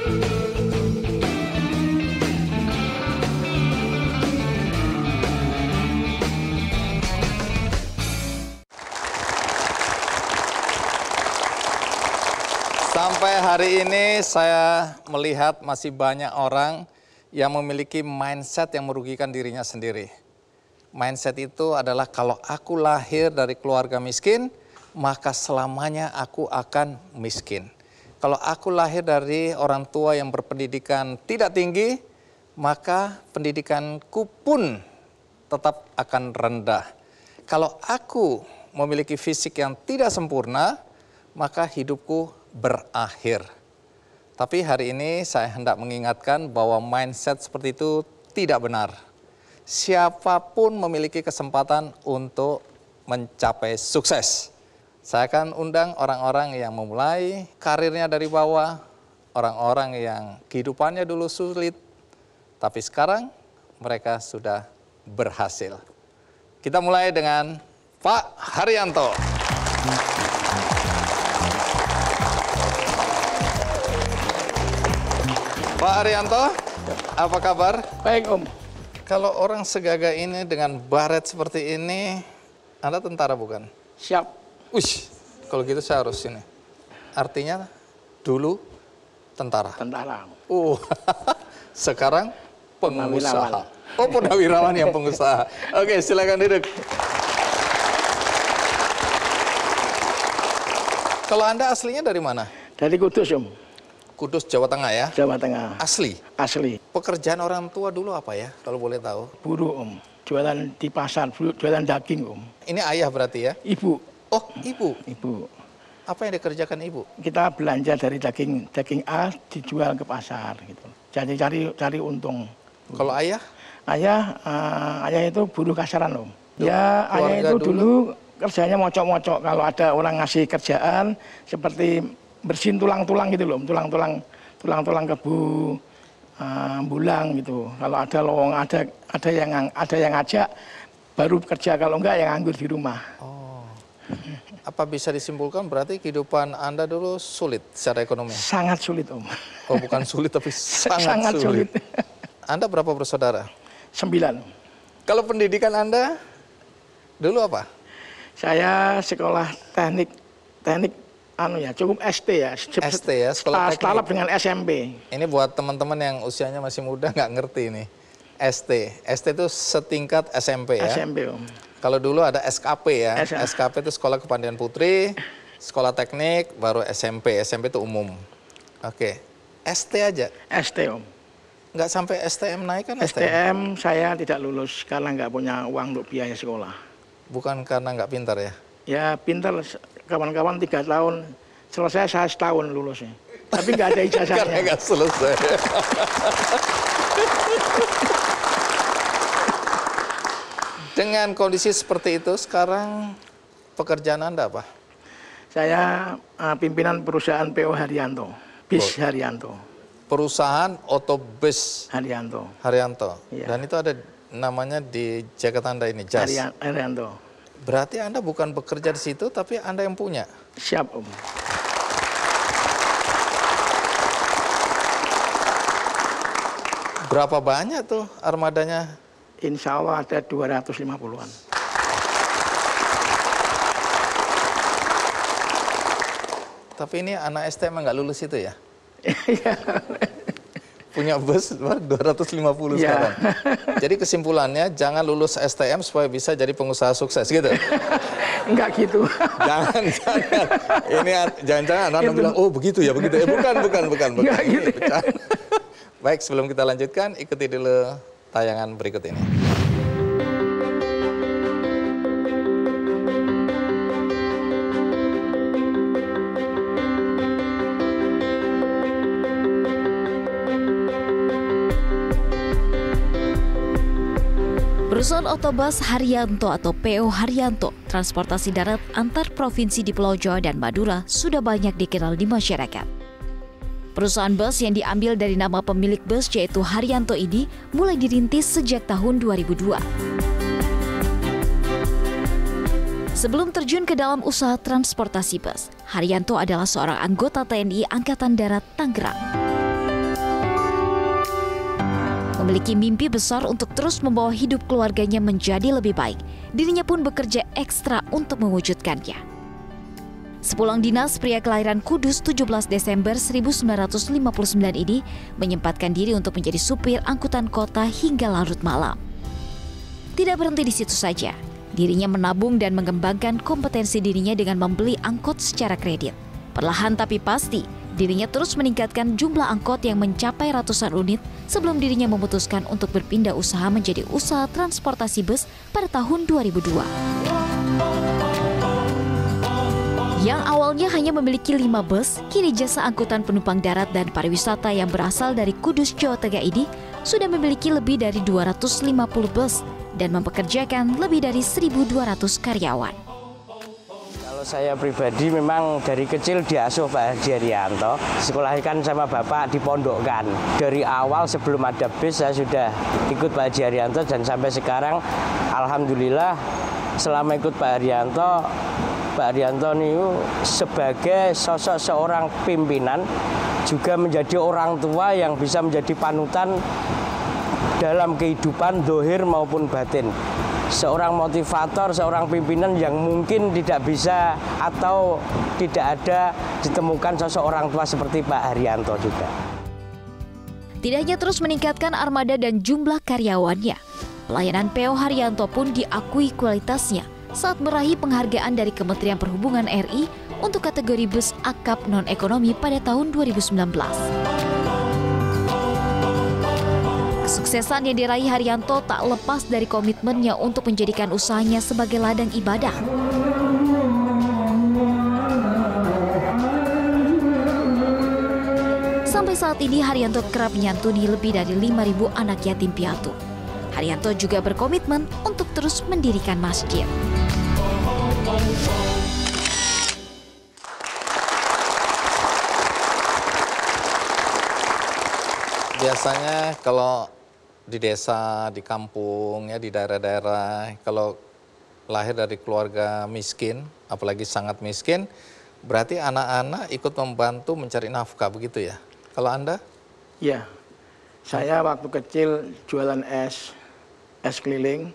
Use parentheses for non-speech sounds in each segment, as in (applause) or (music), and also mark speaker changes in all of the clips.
Speaker 1: Sampai hari ini saya melihat masih banyak orang yang memiliki mindset yang merugikan dirinya sendiri. Mindset itu adalah kalau aku lahir dari keluarga miskin, maka selamanya aku akan miskin kalau aku lahir dari orang tua yang berpendidikan tidak tinggi, maka pendidikanku pun tetap akan rendah. Kalau aku memiliki fisik yang tidak sempurna, maka hidupku berakhir. Tapi hari ini saya hendak mengingatkan bahwa mindset seperti itu tidak benar. Siapapun memiliki kesempatan untuk mencapai sukses. Saya akan undang orang-orang yang memulai karirnya dari bawah, orang-orang yang kehidupannya dulu sulit, tapi sekarang mereka sudah berhasil. Kita mulai dengan Pak Haryanto. Pak Haryanto, apa kabar? Baik, Om. Kalau orang segaga ini dengan baret seperti ini, Anda tentara bukan? Siap. Wih, kalau gitu saya harus ini. Artinya dulu tentara. Tentara. Uh, (laughs) sekarang
Speaker 2: pengusaha.
Speaker 1: Oh, purnawirawan yang pengusaha. Oke, okay, silakan duduk. Kalau Anda aslinya dari mana? Dari Kudus, Om. Kudus, Jawa Tengah ya? Jawa Tengah. Asli? Asli. Pekerjaan orang tua dulu apa ya, kalau
Speaker 2: boleh tahu? Buruh, Om. Jualan di pasar, jualan daging, Om. Ini ayah berarti ya? Ibu. Oh, ibu. Ibu. Apa yang dikerjakan ibu? Kita belanja dari daging daging A dijual ke pasar gitu. Jadi cari cari untung. Kalau ayah? Ayah uh, ayah itu buruh kasaran loh. Duh, ya ayah itu dulu, dulu kerjanya mocok-mocok. Kalau ada orang ngasih kerjaan seperti bersin tulang-tulang gitu loh, tulang-tulang tulang-tulang kebu eh, bulang gitu. Kalau ada lowong ada ada yang ada yang ngajak baru kerja kalau enggak yang nganggur di rumah. Oh
Speaker 1: apa bisa disimpulkan berarti kehidupan Anda dulu sulit secara ekonomi?
Speaker 2: Sangat sulit, Om. Oh, bukan sulit
Speaker 1: tapi (laughs) sangat, sangat sulit. Anda berapa bersaudara?
Speaker 2: Sembilan. Kalau pendidikan Anda dulu apa? Saya sekolah teknik, teknik anu ya, cukup ST ya. ST ya, sekolah teknik.
Speaker 1: Setelah dengan SMP. Ini buat teman-teman yang usianya masih muda nggak ngerti ini. ST. ST itu setingkat SMP ya? SMP, Om. Kalau dulu ada SKP ya. SKP itu Sekolah Kepandian Putri, Sekolah Teknik, baru SMP. SMP itu umum. Oke. ST
Speaker 2: aja. ST Om.
Speaker 1: Nggak sampai STM naik kan? STM, STM
Speaker 2: saya tidak lulus karena nggak punya uang untuk biaya sekolah. Bukan karena nggak pintar ya? Ya pintar kawan-kawan tiga tahun selesai saya setahun lulusnya. Tapi nggak ada (laughs) ijazahnya. Karena nggak
Speaker 1: selesai. (laughs) Dengan kondisi seperti itu, sekarang
Speaker 2: pekerjaan Anda apa? Saya uh, pimpinan perusahaan PO Haryanto, Bis oh. Haryanto. Perusahaan otobus Haryanto.
Speaker 1: Haryanto. Ya. Dan itu ada namanya di jaket Anda ini, JAS. Haryanto. Berarti Anda bukan bekerja di situ, tapi Anda yang punya? Siap, Om.
Speaker 2: Berapa banyak tuh armadanya insya Allah ada 250-an.
Speaker 1: Tapi ini anak STM nggak lulus itu ya? Iya. Punya bus 250 ya. sekarang. Jadi kesimpulannya jangan lulus STM supaya bisa jadi pengusaha sukses gitu. Enggak gitu. Jangan, jangan. Ini jangan-jangan anak-anak bilang, oh
Speaker 3: begitu ya, begitu. Eh, bukan, bukan, bukan. bukan.
Speaker 1: gitu. Baik, sebelum kita lanjutkan, ikuti dulu tayangan berikut ini.
Speaker 4: Perusahaan otobus Haryanto atau PO Haryanto, transportasi darat antar provinsi di Pulau Jawa dan Madura sudah banyak dikenal di masyarakat. Perusahaan bus yang diambil dari nama pemilik bus yaitu Haryanto ini mulai dirintis sejak tahun 2002. Sebelum terjun ke dalam usaha transportasi bus, Haryanto adalah seorang anggota TNI Angkatan Darat Tangerang. Memiliki mimpi besar untuk terus membawa hidup keluarganya menjadi lebih baik, dirinya pun bekerja ekstra untuk mewujudkannya. Sepulang dinas, pria kelahiran Kudus 17 Desember 1959 ini menyempatkan diri untuk menjadi supir angkutan kota hingga larut malam. Tidak berhenti di situ saja, dirinya menabung dan mengembangkan kompetensi dirinya dengan membeli angkot secara kredit. Perlahan tapi pasti, dirinya terus meningkatkan jumlah angkot yang mencapai ratusan unit sebelum dirinya memutuskan untuk berpindah usaha menjadi usaha transportasi bus pada tahun 2002. Yang awalnya hanya memiliki lima bus, kini jasa angkutan penumpang darat dan pariwisata yang berasal dari Kudus, Jawa Tengah ini sudah memiliki lebih dari 250 bus dan mempekerjakan lebih dari 1.200 karyawan.
Speaker 5: Kalau saya pribadi memang dari kecil diasuh Pak Haji Arianto, sekolahkan sama Bapak dipondokkan. Dari awal sebelum ada bis saya sudah ikut Pak Haji Arianto dan sampai sekarang Alhamdulillah selama ikut Pak Arianto Pak Arianto itu sebagai sosok seorang pimpinan juga menjadi orang tua yang bisa menjadi panutan dalam kehidupan dohir maupun batin seorang motivator, seorang pimpinan yang mungkin tidak bisa atau tidak ada ditemukan sosok orang tua seperti Pak Haryanto juga.
Speaker 4: Tidak hanya terus meningkatkan armada dan jumlah karyawannya, pelayanan PO Haryanto pun diakui kualitasnya – saat meraih penghargaan dari Kementerian Perhubungan RI untuk kategori bus akap non-ekonomi pada tahun 2019. Kesuksesan yang diraih Haryanto tak lepas dari komitmennya untuk menjadikan usahanya sebagai ladang ibadah. Sampai saat ini Haryanto kerap menyantuni lebih dari 5.000 anak yatim piatu. Haryanto juga berkomitmen untuk terus mendirikan masjid.
Speaker 1: Biasanya kalau di desa, di kampung, ya di daerah-daerah, kalau lahir dari keluarga miskin, apalagi sangat miskin, berarti anak-anak ikut membantu mencari nafkah begitu ya? Kalau Anda?
Speaker 2: Ya, saya waktu kecil jualan es, es keliling,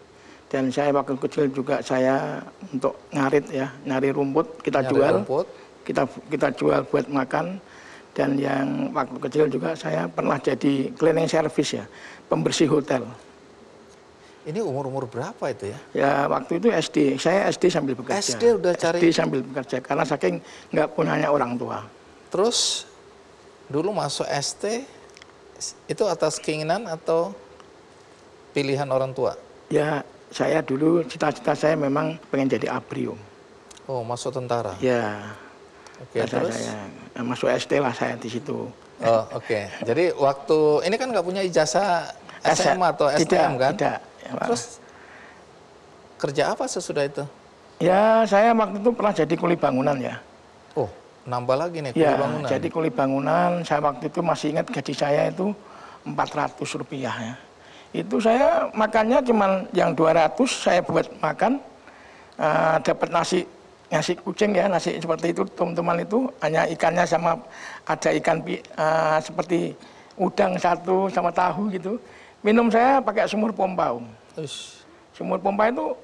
Speaker 2: dan saya waktu kecil juga saya untuk ngarit ya nyari rumput kita nyari jual rumput. kita kita jual buat makan dan yang waktu kecil juga saya pernah jadi cleaning service ya pembersih hotel
Speaker 1: ini umur-umur berapa itu ya?
Speaker 2: Ya waktu itu SD, saya SD sambil bekerja. SD udah cari? SD sambil bekerja, karena saking nggak punyanya orang tua. Terus
Speaker 1: dulu masuk ST itu atas keinginan atau
Speaker 2: pilihan orang tua? Ya saya dulu cita-cita saya memang pengen jadi abrio.
Speaker 1: Oh, masuk tentara?
Speaker 2: Ya. Oke, okay, terus? Saya, eh, masuk ST lah saya di situ. Oh, oke. Okay.
Speaker 1: Jadi waktu, ini kan nggak punya ijazah SM atau STM tidak, kan? Tidak, Terus kerja apa sesudah itu?
Speaker 2: Ya, saya waktu itu pernah jadi kuli bangunan ya. Oh, nambah lagi nih ya, kuli ya, bangunan. jadi kuli bangunan, saya waktu itu masih ingat gaji saya itu 400 rupiah ya itu saya makannya cuman yang 200 saya buat makan uh, dapat nasi nasi kucing ya nasi seperti itu teman-teman itu hanya ikannya sama ada ikan uh, seperti udang satu sama tahu gitu minum saya pakai sumur pompa um. sumur pompa itu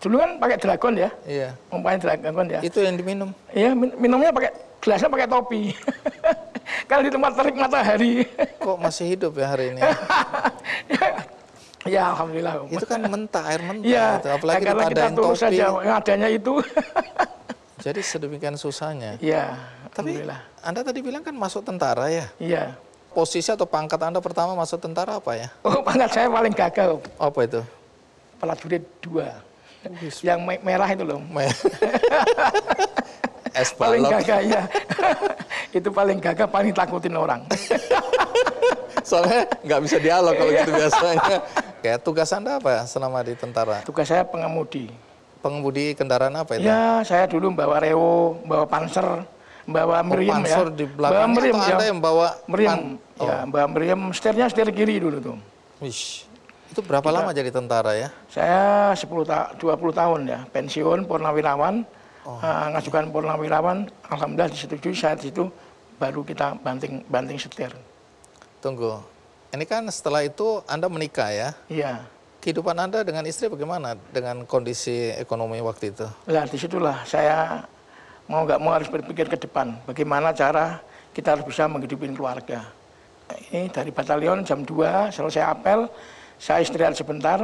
Speaker 2: dulu kan pakai dragon ya. Iya. Umpannya dragon ya. Itu yang diminum. Iya, min minumnya pakai gelasnya pakai topi. (laughs) kalau di tempat terik matahari. (laughs) Kok masih hidup ya hari ini? (laughs) ya alhamdulillah. Itu kan mentah air mentah. Iya. Apalagi ya, kita topi. Saja, adanya itu.
Speaker 1: Jadi sedemikian susahnya. ya Tapi Anda tadi bilang kan masuk
Speaker 2: tentara ya?
Speaker 1: Iya. Posisi atau pangkat Anda pertama masuk tentara apa ya?
Speaker 2: Oh, pangkat saya paling gagal. Apa itu? Pelajurit dua yang me merah itu loh. (laughs)
Speaker 1: es Paling gagah ya.
Speaker 2: (laughs) itu paling gagah, paling takutin orang.
Speaker 1: (laughs) Soalnya nggak bisa dialog kalau gitu iya. biasanya. Kayak tugas Anda apa selama di tentara? Tugas saya pengemudi. Pengemudi kendaraan apa itu? Ya,
Speaker 2: saya dulu bawa reo, bawa panser, bawa oh, meriam oh, panser ya. di belakang bawa meriam, ya. bawa meriam. Iya, oh. Ya, bawa meriam, setirnya setir kiri dulu tuh. Wish
Speaker 1: itu berapa kita, lama jadi tentara ya?
Speaker 2: Saya 10 ta 20 tahun ya, pensiun purnawirawan, oh. uh, ngajukan purnawirawan, alhamdulillah disetujui saat itu baru kita banting banting setir. Tunggu, ini kan setelah itu Anda menikah ya? Iya. Kehidupan Anda dengan istri bagaimana dengan kondisi ekonomi waktu itu? Lah disitulah saya mau nggak mau harus berpikir ke depan, bagaimana cara kita harus bisa menghidupin keluarga. Ini dari batalion jam 2 selesai apel, saya istirahat sebentar,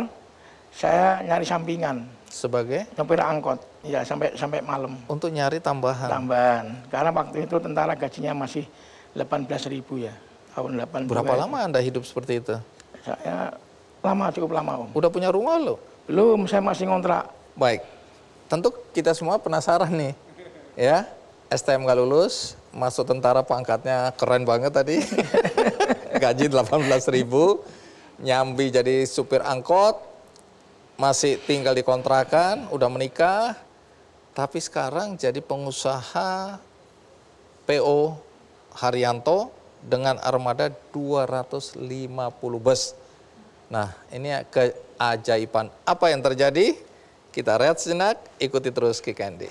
Speaker 2: saya nyari sampingan. Sebagai? Nyopir angkot, ya sampai sampai malam. Untuk nyari tambahan? Tambahan, karena waktu itu tentara gajinya masih 18 ribu ya, tahun 80. Berapa lama Anda
Speaker 1: hidup seperti itu? Saya lama, cukup lama Om. Udah punya rumah loh? Belum, saya masih ngontrak. Baik, tentu kita semua penasaran nih, ya. STM gak lulus, masuk tentara pangkatnya keren banget tadi. (laughs) Gaji 18 ribu, nyambi jadi supir angkot, masih tinggal di kontrakan, udah menikah, tapi sekarang jadi pengusaha PO Haryanto dengan armada 250 bus. Nah, ini keajaiban. Apa yang terjadi? Kita rehat sejenak, ikuti terus Kikendi.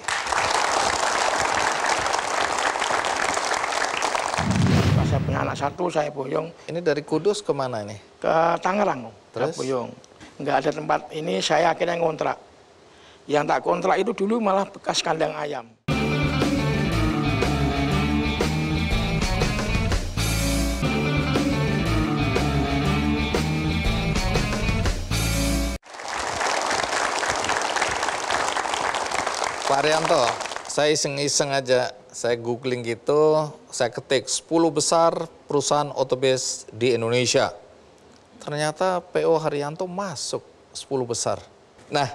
Speaker 2: Satu, saya Boyong. Ini dari Kudus kemana ini? Ke Tangerang, Terus? Saya Boyong. Enggak ada tempat ini, saya akhirnya ngontrak. Yang tak kontrak itu dulu malah bekas kandang ayam.
Speaker 1: Pak Arianto, saya iseng-iseng aja saya googling gitu, saya ketik 10 besar perusahaan otobus di Indonesia. Ternyata PO Haryanto masuk 10 besar. Nah,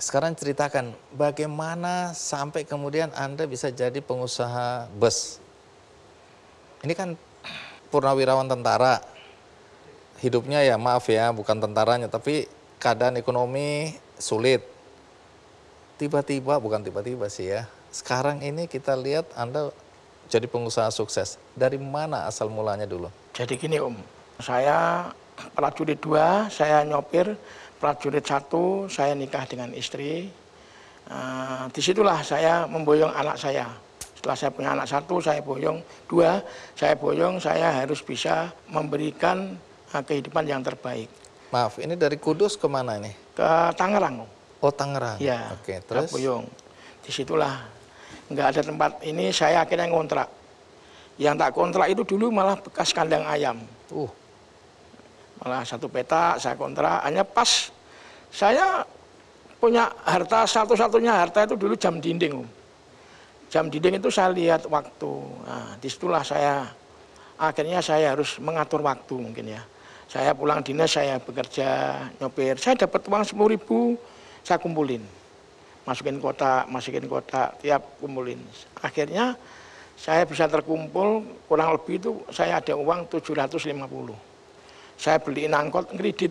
Speaker 1: sekarang ceritakan bagaimana sampai kemudian Anda bisa jadi pengusaha bus. Ini kan purnawirawan tentara. Hidupnya ya maaf ya, bukan tentaranya, tapi keadaan ekonomi sulit. Tiba-tiba, bukan tiba-tiba sih ya, sekarang ini kita lihat Anda jadi pengusaha sukses. Dari
Speaker 2: mana asal mulanya dulu? Jadi gini Om, saya prajurit dua, saya nyopir, prajurit satu, saya nikah dengan istri. Uh, disitulah saya memboyong anak saya. Setelah saya punya anak satu, saya boyong dua, saya boyong saya harus bisa memberikan uh, kehidupan yang terbaik. Maaf, ini dari Kudus kemana ini? Ke Tangerang. Oh Tangerang. Ya. Oke, terus. Ke boyong. Disitulah nggak ada tempat ini saya akhirnya ngontrak yang tak kontrak itu dulu malah bekas kandang ayam uh malah satu peta saya kontrak hanya pas saya punya harta satu-satunya harta itu dulu jam dinding jam dinding itu saya lihat waktu nah, disitulah saya akhirnya saya harus mengatur waktu mungkin ya saya pulang dinas saya bekerja nyopir saya dapat uang sepuluh ribu saya kumpulin masukin kota masukin kota tiap kumpulin. Akhirnya saya bisa terkumpul kurang lebih itu saya ada uang 750. Saya beliin angkot kredit.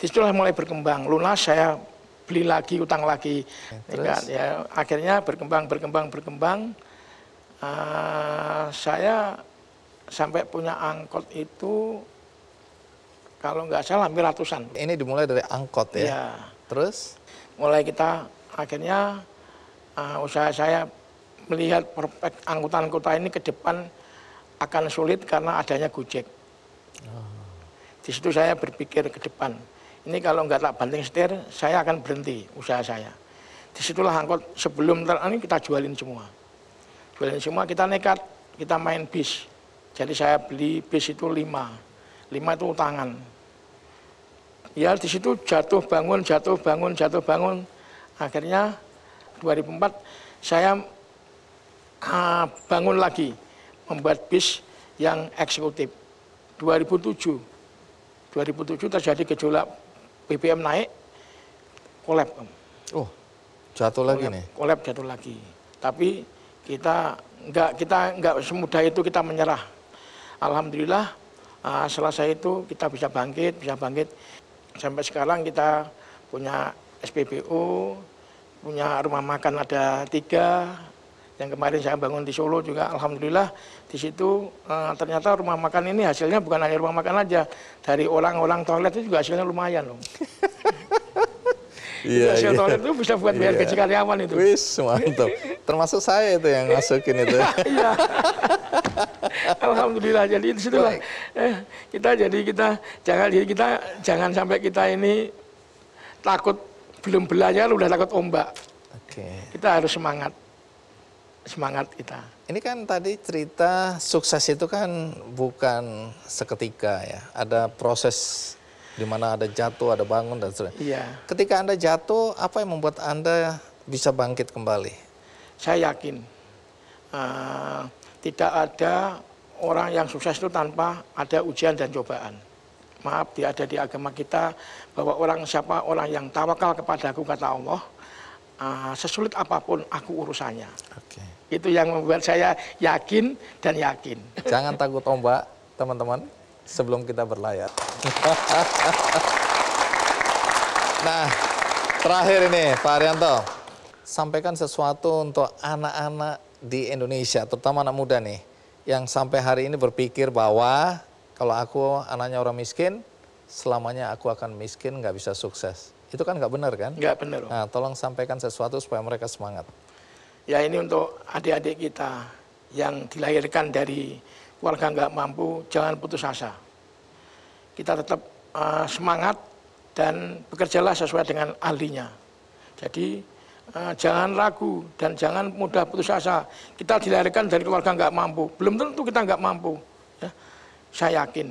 Speaker 2: Disitulah mulai berkembang. Lunas saya beli lagi utang lagi. Ya, ya akhirnya berkembang berkembang berkembang. Uh, saya sampai punya angkot itu kalau nggak salah hampir ratusan. Ini dimulai dari angkot ya. ya. Terus? Mulai kita akhirnya uh, usaha saya melihat perpek angkutan kota ini ke depan akan sulit karena adanya Gojek. Oh. Di situ saya berpikir ke depan. Ini kalau nggak tak banting setir, saya akan berhenti usaha saya. Disitulah angkot sebelum ter ini kita jualin semua. Jualin semua, kita nekat, kita main bis. Jadi saya beli bis itu lima. Lima itu tangan. Ya di situ jatuh bangun, jatuh bangun, jatuh bangun akhirnya 2004 saya ah, bangun lagi membuat bis yang eksekutif 2007 2007 terjadi gejolak BBM naik kolab
Speaker 1: oh jatuh lagi collab, nih
Speaker 2: kolab jatuh lagi tapi kita nggak kita nggak semudah itu kita menyerah alhamdulillah uh, ah, selesai itu kita bisa bangkit bisa bangkit sampai sekarang kita punya SPBU punya rumah makan ada tiga, yang kemarin saya bangun di Solo juga alhamdulillah di situ e, ternyata rumah makan ini hasilnya bukan hanya rumah makan aja dari orang-orang toilet itu juga hasilnya lumayan loh. (laughs)
Speaker 1: Iya, hasil yeah. toilet itu bisa buat biar gaji iya. karyawan itu. Wis, mantap. Termasuk saya itu yang masukin itu. (laughs) Iya.
Speaker 2: alhamdulillah jadi di lah. eh, kita jadi kita jangan jadi kita jangan sampai kita ini takut belum belanya udah takut ombak. Oke. Okay. Kita harus semangat. Semangat kita. Ini kan tadi cerita sukses itu
Speaker 1: kan bukan seketika ya. Ada proses di mana ada jatuh,
Speaker 2: ada bangun dan sebagainya. Iya.
Speaker 1: Ketika Anda jatuh, apa yang membuat Anda bisa bangkit kembali?
Speaker 2: Saya yakin uh, tidak ada orang yang sukses itu tanpa ada ujian dan cobaan. Maaf, dia ada di agama kita bahwa orang siapa orang yang tawakal kepadaku kata Allah uh, sesulit apapun aku urusannya. Okay. Itu yang membuat saya yakin dan yakin. Jangan takut ombak, teman-teman, sebelum kita berlayar. (laughs)
Speaker 1: nah, terakhir ini Pak Arianto, sampaikan sesuatu untuk anak-anak di Indonesia, terutama anak muda nih, yang sampai hari ini berpikir bahwa kalau aku anaknya orang miskin, selamanya aku akan miskin, nggak bisa sukses. Itu kan nggak benar kan? Nggak benar. Nah, tolong sampaikan sesuatu supaya mereka semangat.
Speaker 2: Ya ini untuk adik-adik kita yang dilahirkan dari keluarga nggak mampu, jangan putus asa. Kita tetap uh, semangat dan bekerjalah sesuai dengan ahlinya. Jadi uh, jangan ragu dan jangan mudah putus asa. Kita dilahirkan dari keluarga nggak mampu, belum tentu kita nggak mampu. Ya. Saya yakin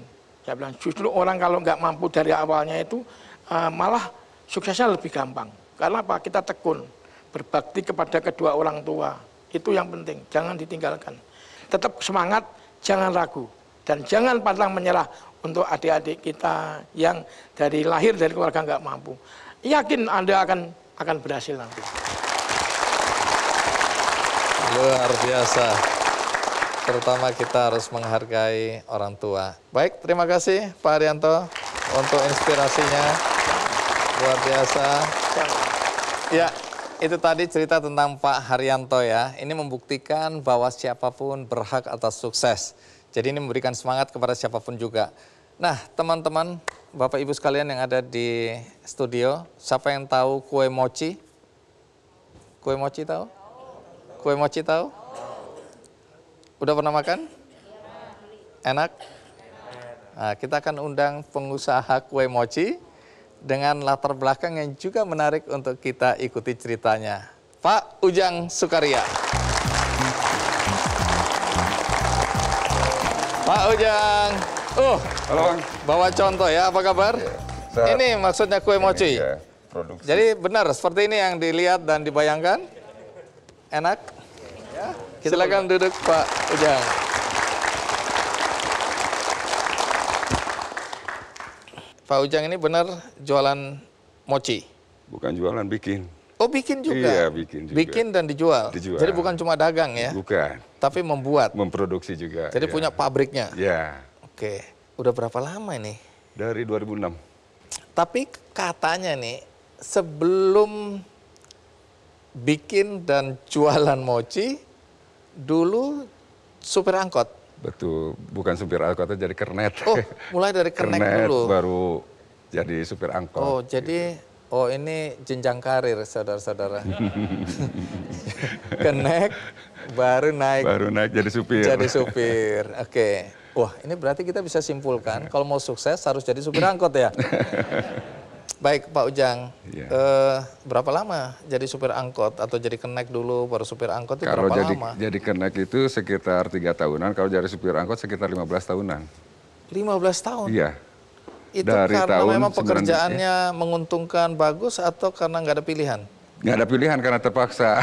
Speaker 2: saya bilang justru orang kalau nggak mampu dari awalnya itu uh, malah suksesnya lebih gampang. Karena apa? Kita tekun, berbakti kepada kedua orang tua. Itu yang penting, jangan ditinggalkan. Tetap semangat, jangan ragu. Dan jangan pantang menyerah untuk adik-adik kita yang dari lahir dari keluarga nggak mampu. Yakin Anda akan akan berhasil nanti.
Speaker 1: Luar biasa terutama kita harus menghargai orang tua. Baik, terima kasih Pak Haryanto untuk inspirasinya. Luar biasa. Ya, itu tadi cerita tentang Pak Haryanto ya. Ini membuktikan bahwa siapapun berhak atas sukses. Jadi ini memberikan semangat kepada siapapun juga. Nah, teman-teman, Bapak Ibu sekalian yang ada di studio, siapa yang tahu kue mochi? Kue mochi tahu? Kue mochi tahu? Udah pernah makan? Enak? Nah, kita akan undang pengusaha kue mochi dengan latar belakang yang juga menarik untuk kita ikuti ceritanya. Pak Ujang Sukaria. Pak Ujang. Uh, Halo Bang. Bawa contoh ya, apa kabar? Ya, ini maksudnya kue mochi. Ya, produksi. Jadi benar seperti ini yang dilihat dan dibayangkan. Enak? Ya. Kita Silakan duduk Pak Ujang. Pak Ujang ini benar
Speaker 3: jualan mochi? Bukan jualan, bikin. Oh bikin juga? Iya bikin juga. Bikin
Speaker 1: dan dijual? Dijual. Jadi bukan cuma dagang ya?
Speaker 3: Bukan. Tapi membuat? Memproduksi juga. Jadi ya. punya pabriknya?
Speaker 1: Iya. Oke. Udah berapa lama ini? Dari 2006. Tapi katanya nih, sebelum bikin dan
Speaker 3: jualan mochi, dulu supir angkot. Betul, bukan supir angkot jadi kernet. Oh,
Speaker 1: mulai dari kernet, kernet dulu.
Speaker 3: baru jadi supir angkot.
Speaker 1: Oh, jadi Oh ini jenjang karir saudara-saudara.
Speaker 3: (laughs) kernet baru naik. Baru naik jadi supir. Jadi
Speaker 1: supir. Oke. Okay. Wah ini berarti kita bisa simpulkan iya. kalau mau sukses harus jadi supir angkot ya. (laughs) Baik Pak Ujang, ya. eh, berapa lama jadi supir angkot atau jadi kenek dulu baru supir angkot itu kalau berapa jadi, lama?
Speaker 3: Jadi kenek itu sekitar tiga tahunan, kalau jadi supir angkot sekitar 15 tahunan.
Speaker 1: 15 tahun? Iya.
Speaker 3: Itu Dari karena tahun memang pekerjaannya
Speaker 1: ya. menguntungkan bagus atau karena nggak ada pilihan?
Speaker 3: Nggak ada pilihan karena terpaksa.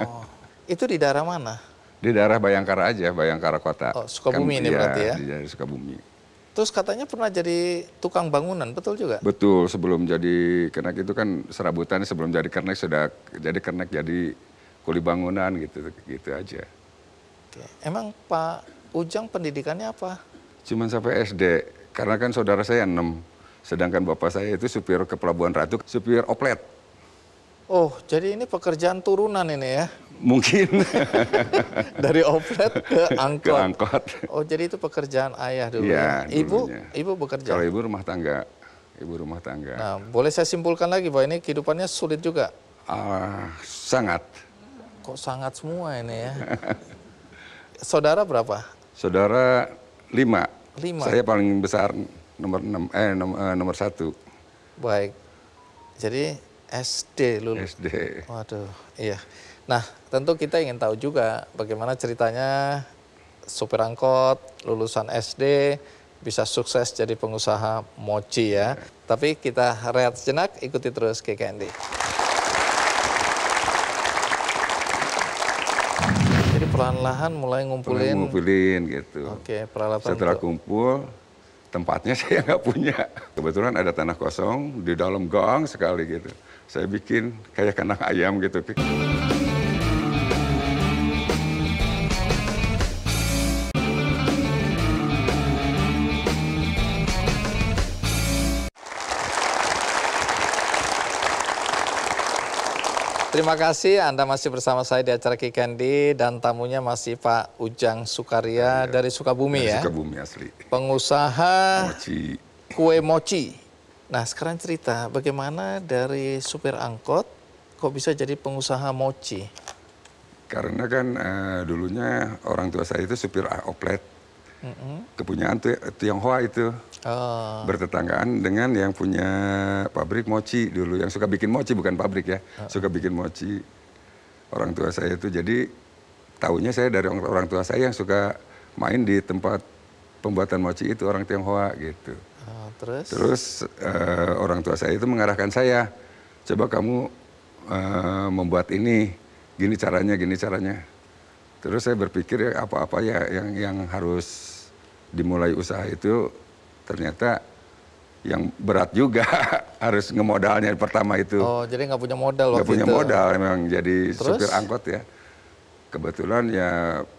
Speaker 1: Oh, itu di daerah mana?
Speaker 3: Di daerah Bayangkara aja, Bayangkara Kota. Oh, Sukabumi kan, ini ya, berarti iya, ya? Di Sukabumi.
Speaker 1: Terus katanya pernah jadi tukang bangunan, betul juga?
Speaker 3: Betul, sebelum jadi kernek itu kan serabutan sebelum jadi kernek sudah jadi kernek jadi kuli bangunan gitu gitu aja.
Speaker 1: Oke. Emang Pak Ujang pendidikannya apa?
Speaker 3: Cuman sampai SD, karena kan saudara saya enam, sedangkan bapak saya itu supir ke Pelabuhan Ratu, supir oplet.
Speaker 1: Oh, jadi ini pekerjaan turunan ini ya?
Speaker 3: Mungkin. (laughs) Dari oplet ke angkot. Ke angkot.
Speaker 1: Oh, jadi itu pekerjaan ayah dulu. Iya, ya? Ibu,
Speaker 3: ibu bekerja. Kalau ibu rumah tangga, ibu rumah tangga. Nah,
Speaker 1: boleh saya simpulkan lagi bahwa ini kehidupannya sulit juga. Uh, sangat. Kok sangat semua ini ya?
Speaker 3: (laughs) Saudara berapa? Saudara lima. Lima. Saya paling besar nomor enam, eh nomor, eh, nomor satu.
Speaker 1: Baik. Jadi
Speaker 3: SD lulus. SD.
Speaker 1: Waduh, iya. Nah, tentu kita ingin tahu juga bagaimana ceritanya supir angkot lulusan SD bisa sukses jadi pengusaha mochi ya. Iya. Tapi kita rehat sejenak, ikuti terus KKND. Jadi perlahan-lahan mulai ngumpulin. Mulai ngumpulin gitu. Oke, peralatan. Setelah
Speaker 3: untuk... kumpul, tempatnya (laughs) saya nggak punya. Kebetulan ada tanah kosong di dalam gang sekali gitu. Saya bikin kayak kandang ayam gitu.
Speaker 1: Terima kasih Anda masih bersama saya di acara Kikendi dan tamunya masih Pak Ujang Sukarya ya, dari Sukabumi dari ya. Sukabumi asli. Pengusaha mochi. kue mochi. Nah sekarang cerita bagaimana dari supir angkot kok bisa jadi pengusaha mochi?
Speaker 3: Karena kan uh, dulunya orang tua saya itu supir oplet hmm. kepunyaan Tionghoa itu. Oh. Bertetanggaan dengan yang punya pabrik mochi dulu, yang suka bikin mochi bukan pabrik ya, -uh. suka bikin mochi. Orang tua saya itu jadi tahunya saya dari orang tua saya yang suka main di tempat pembuatan mochi itu orang Tionghoa gitu.
Speaker 1: uh, terus? Terus
Speaker 3: uh, orang tua saya itu mengarahkan saya, coba kamu uh, membuat ini, gini caranya, gini caranya. Terus saya berpikir ya apa-apa ya yang yang harus dimulai usaha itu ternyata yang berat juga (laughs) harus ngemodalnya pertama itu. Oh,
Speaker 1: jadi nggak punya modal waktu gak punya modal
Speaker 3: memang jadi Terus? supir angkot ya. Kebetulan ya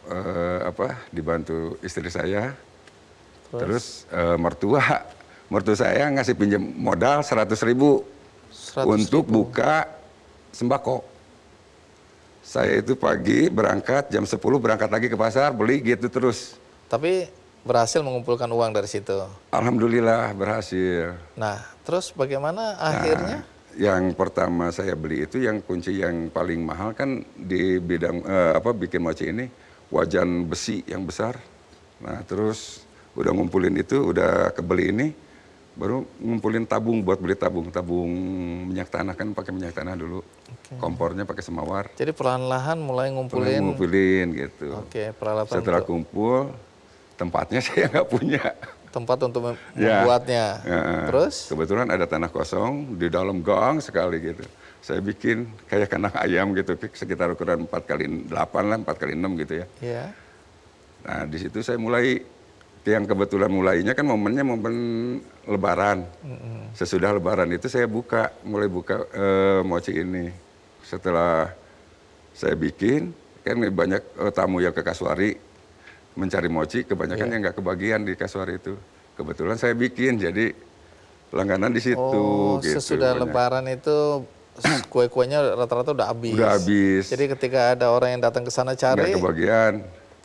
Speaker 3: eh, apa dibantu istri saya. Terus, Terus eh, mertua (laughs) mertua saya ngasih pinjam modal seratus ribu 100 untuk buka sembako. Saya itu pagi berangkat jam 10 berangkat lagi ke pasar beli gitu terus. Tapi berhasil mengumpulkan uang dari situ. Alhamdulillah berhasil. Nah, terus bagaimana nah, akhirnya? yang pertama saya beli itu yang kunci yang paling mahal kan di bidang eh, apa bikin moci ini wajan besi yang besar. Nah, terus udah ngumpulin itu, udah kebeli ini, baru ngumpulin tabung buat beli tabung tabung minyak tanah kan pakai minyak tanah dulu okay. kompornya pakai semawar jadi perlahan-lahan
Speaker 1: mulai ngumpulin mulai
Speaker 3: ngumpulin gitu oke
Speaker 1: okay, setelah untuk...
Speaker 3: kumpul tempatnya (laughs) saya nggak punya.
Speaker 1: Tempat untuk ya. membuatnya.
Speaker 3: Ya. Ya. Terus? Kebetulan ada tanah kosong di dalam gang sekali gitu. Saya bikin kayak kandang ayam gitu, sekitar ukuran empat kali delapan lah, 4 kali enam gitu ya. Iya. Nah, di situ saya mulai yang kebetulan mulainya kan momennya momen lebaran. Mm -hmm. Sesudah lebaran itu saya buka, mulai buka uh, mochi ini. Setelah saya bikin, kan banyak eh, tamu yang ke Kasuari mencari mochi kebanyakan yeah. yang nggak kebagian di kasuari itu. Kebetulan saya bikin jadi langganan di situ. Oh, gitu, sesudah banyak. lebaran
Speaker 1: itu kue-kuenya rata-rata udah habis. Udah habis. Jadi ketika ada orang yang datang ke sana cari, nggak kebagian.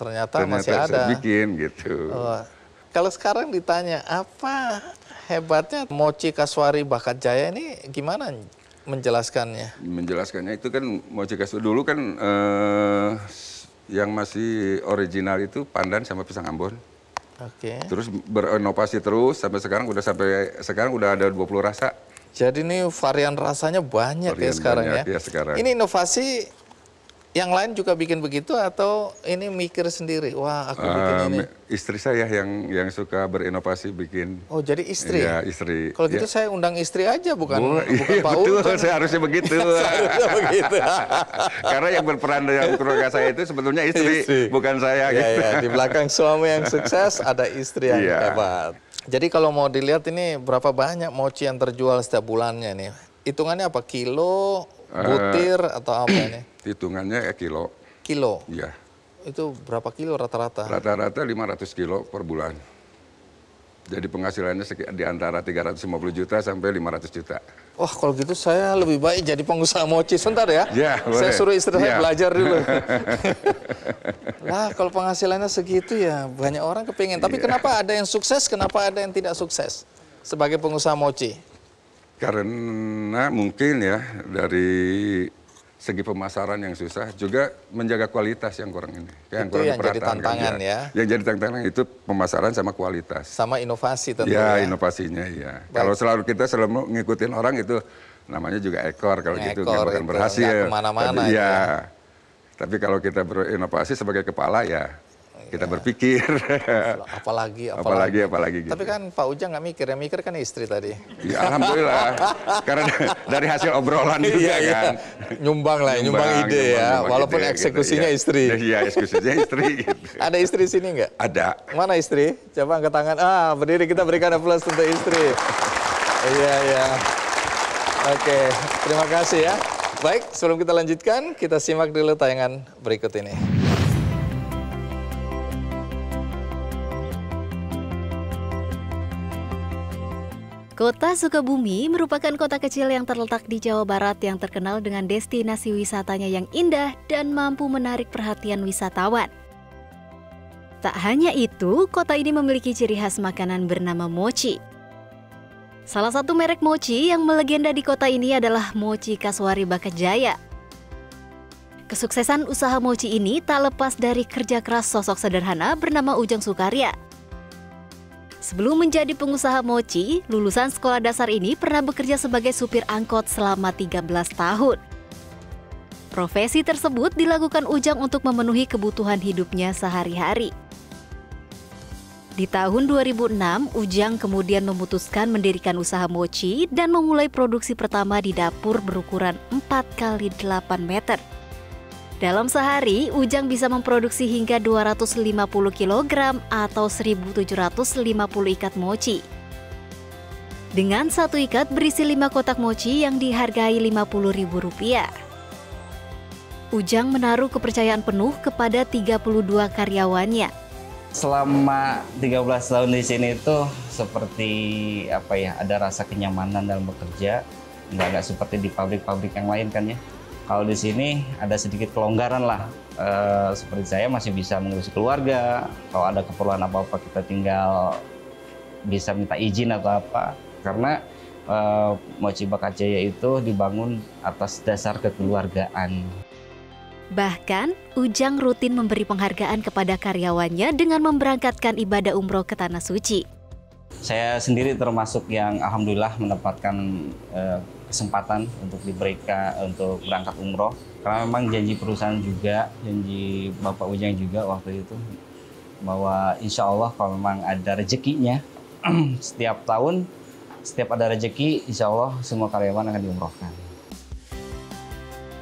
Speaker 3: Ternyata, ternyata masih ada. Saya bikin gitu. Oh.
Speaker 1: Kalau sekarang ditanya apa hebatnya mochi kasuari bakat jaya ini gimana menjelaskannya?
Speaker 3: Menjelaskannya itu kan mochi kasuari dulu kan Uh, yang masih original itu pandan sama pisang Ambon. Oke. Okay. Terus berinovasi terus sampai sekarang udah sampai sekarang udah ada 20 rasa. Jadi ini varian rasanya banyak ya varian ya sekarang banyak ya. ya sekarang. Ini
Speaker 1: inovasi yang
Speaker 3: lain juga bikin begitu
Speaker 1: atau ini mikir sendiri? Wah, aku ah, bikin um, ini.
Speaker 3: Istri saya yang yang suka berinovasi bikin.
Speaker 1: Oh, jadi istri. Iya,
Speaker 3: istri. Kalau gitu ya. gitu
Speaker 1: saya undang istri aja bukan Bu, bukan iya, Pak betul, saya
Speaker 3: harusnya begitu. (laughs) harusnya begitu. (laughs) Karena yang berperan dalam keluarga saya itu sebetulnya istri, istri. bukan saya ya, gitu. Ya, di belakang suami yang sukses
Speaker 1: ada istri yang ya. hebat. Jadi kalau mau dilihat ini berapa banyak mochi yang terjual setiap bulannya nih? Hitungannya apa? Kilo, Eh, Butir atau apa ini?
Speaker 3: (clears throat) Hitungannya eh, kilo. Kilo? Iya.
Speaker 1: Itu berapa kilo rata-rata?
Speaker 3: Rata-rata 500 kilo per bulan. Jadi penghasilannya di antara 350 juta sampai 500 juta.
Speaker 1: Wah kalau gitu saya lebih baik jadi pengusaha mochi. Sebentar ya, ya saya suruh istri saya iya. belajar dulu.
Speaker 3: (laughs)
Speaker 1: (laughs) lah kalau penghasilannya segitu ya banyak orang kepingin. Tapi ya. kenapa ada yang sukses, kenapa ada yang tidak sukses sebagai pengusaha mochi?
Speaker 3: Karena mungkin ya dari segi pemasaran yang susah juga menjaga kualitas yang kurang ini ya, yang itu kurang yang jadi ya. tantangan ya. yang jadi tantangan itu pemasaran sama kualitas sama inovasi tentunya ya, ya. inovasinya ya kalau selalu kita selalu ngikutin orang itu namanya juga ekor kalau nah, gitu, ekor, gitu nggak akan berhasil kemana-mana ya. ya tapi kalau kita berinovasi sebagai kepala ya kita berpikir. Apalagi, apalagi, apalagi, apalagi. Gitu. Tapi
Speaker 1: kan Pak Ujang nggak mikir, yang mikir kan istri tadi.
Speaker 3: Ya, Alhamdulillah, karena dari hasil obrolan iya, juga iya, kan. Nyumbang lah, nyumbang, nyumbang ide nyumbang, ya, nyumbang walaupun ide, gitu, eksekusinya gitu, istri. Iya, iya, eksekusinya istri. Gitu.
Speaker 1: Ada istri sini nggak? Ada. Mana istri? Coba angkat tangan. Ah, berdiri kita berikan aplaus untuk istri. Iya, iya. Oke, terima kasih ya. Baik, sebelum kita lanjutkan, kita simak dulu tayangan berikut ini.
Speaker 6: Kota Sukabumi merupakan kota kecil yang terletak di Jawa Barat yang terkenal dengan destinasi wisatanya yang indah dan mampu menarik perhatian wisatawan. Tak hanya itu, kota ini memiliki ciri khas makanan bernama mochi. Salah satu merek mochi yang melegenda di kota ini adalah mochi Kaswari Bakajaya. Kesuksesan usaha mochi ini tak lepas dari kerja keras sosok sederhana bernama Ujang Sukarya. Sebelum menjadi pengusaha mochi, lulusan sekolah dasar ini pernah bekerja sebagai supir angkot selama 13 tahun. Profesi tersebut dilakukan Ujang untuk memenuhi kebutuhan hidupnya sehari-hari. Di tahun 2006, Ujang kemudian memutuskan mendirikan usaha mochi dan memulai produksi pertama di dapur berukuran 4 x 8 meter. Dalam sehari, Ujang bisa memproduksi hingga 250 kg atau 1750 ikat mochi. Dengan satu ikat berisi lima kotak mochi yang dihargai Rp50.000. Ujang menaruh kepercayaan penuh kepada 32 karyawannya.
Speaker 7: Selama 13 tahun di sini itu seperti apa ya, ada rasa kenyamanan dalam bekerja. Nggak, nggak seperti di pabrik-pabrik yang lain kan ya. Kalau di sini ada sedikit kelonggaran lah. E, seperti saya masih bisa mengurus keluarga. Kalau ada keperluan apa-apa kita tinggal bisa minta izin atau apa. Karena e, eh, Mochi Bakacaya itu dibangun atas dasar kekeluargaan.
Speaker 4: Bahkan,
Speaker 6: Ujang rutin memberi penghargaan kepada karyawannya dengan memberangkatkan ibadah umroh ke Tanah Suci.
Speaker 7: Saya sendiri termasuk yang alhamdulillah mendapatkan e, kesempatan untuk diberikan eh, untuk berangkat umroh karena memang janji perusahaan juga janji Bapak Ujang juga waktu itu bahwa insya Allah kalau memang ada rezekinya (clears throat) setiap tahun setiap ada rezeki insya Allah semua karyawan akan diumrohkan.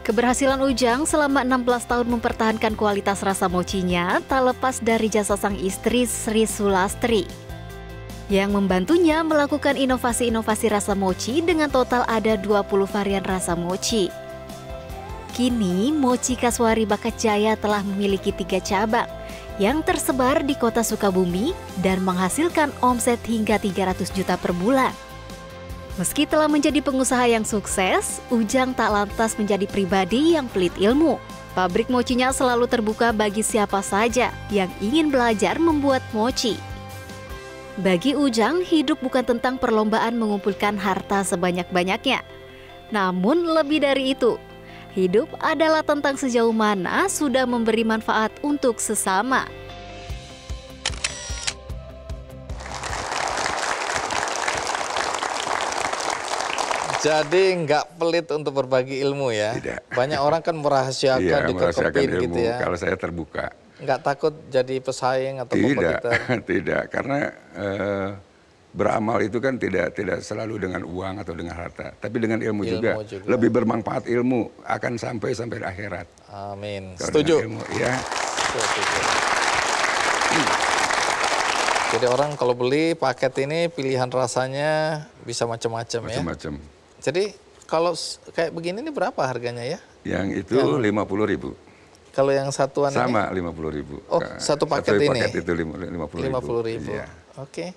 Speaker 6: Keberhasilan Ujang selama 16 tahun mempertahankan kualitas rasa mocinya tak lepas dari jasa sang istri Sri Sulastri yang membantunya melakukan inovasi-inovasi rasa mochi dengan total ada 20 varian rasa mochi. Kini, Mochi Kaswari Bakat Jaya telah memiliki tiga cabang yang tersebar di kota Sukabumi dan menghasilkan omset hingga 300 juta per bulan. Meski telah menjadi pengusaha yang sukses, Ujang tak lantas menjadi pribadi yang pelit ilmu. Pabrik mochinya selalu terbuka bagi siapa saja yang ingin belajar membuat mochi. Bagi Ujang, hidup bukan tentang perlombaan mengumpulkan harta sebanyak-banyaknya. Namun lebih dari itu, hidup adalah tentang sejauh mana sudah memberi manfaat untuk sesama.
Speaker 1: Jadi nggak pelit untuk berbagi ilmu ya. Tidak. Banyak orang kan merahasiakan, iya, merahasiakan ilmu, gitu ya. Kalau
Speaker 3: saya terbuka.
Speaker 1: Enggak takut jadi pesaing atau tidak, kompetitor?
Speaker 3: (laughs) tidak, karena uh, beramal itu kan tidak tidak selalu dengan uang atau dengan harta, tapi dengan ilmu, ilmu juga. juga. Lebih bermanfaat ilmu akan sampai sampai akhirat. Amin. Karena Setuju. Ilmu, ya.
Speaker 5: Setuju.
Speaker 1: Jadi orang kalau beli paket ini pilihan rasanya bisa macam-macam ya. Macam-macam. Jadi kalau kayak begini ini berapa harganya ya?
Speaker 3: Yang itu lima puluh ribu.
Speaker 1: Kalau yang satuan sama lima
Speaker 3: puluh ribu. Oh, satu paket, satu paket ini. itu lima puluh ribu. puluh ribu. Iya.
Speaker 2: Oke. Okay.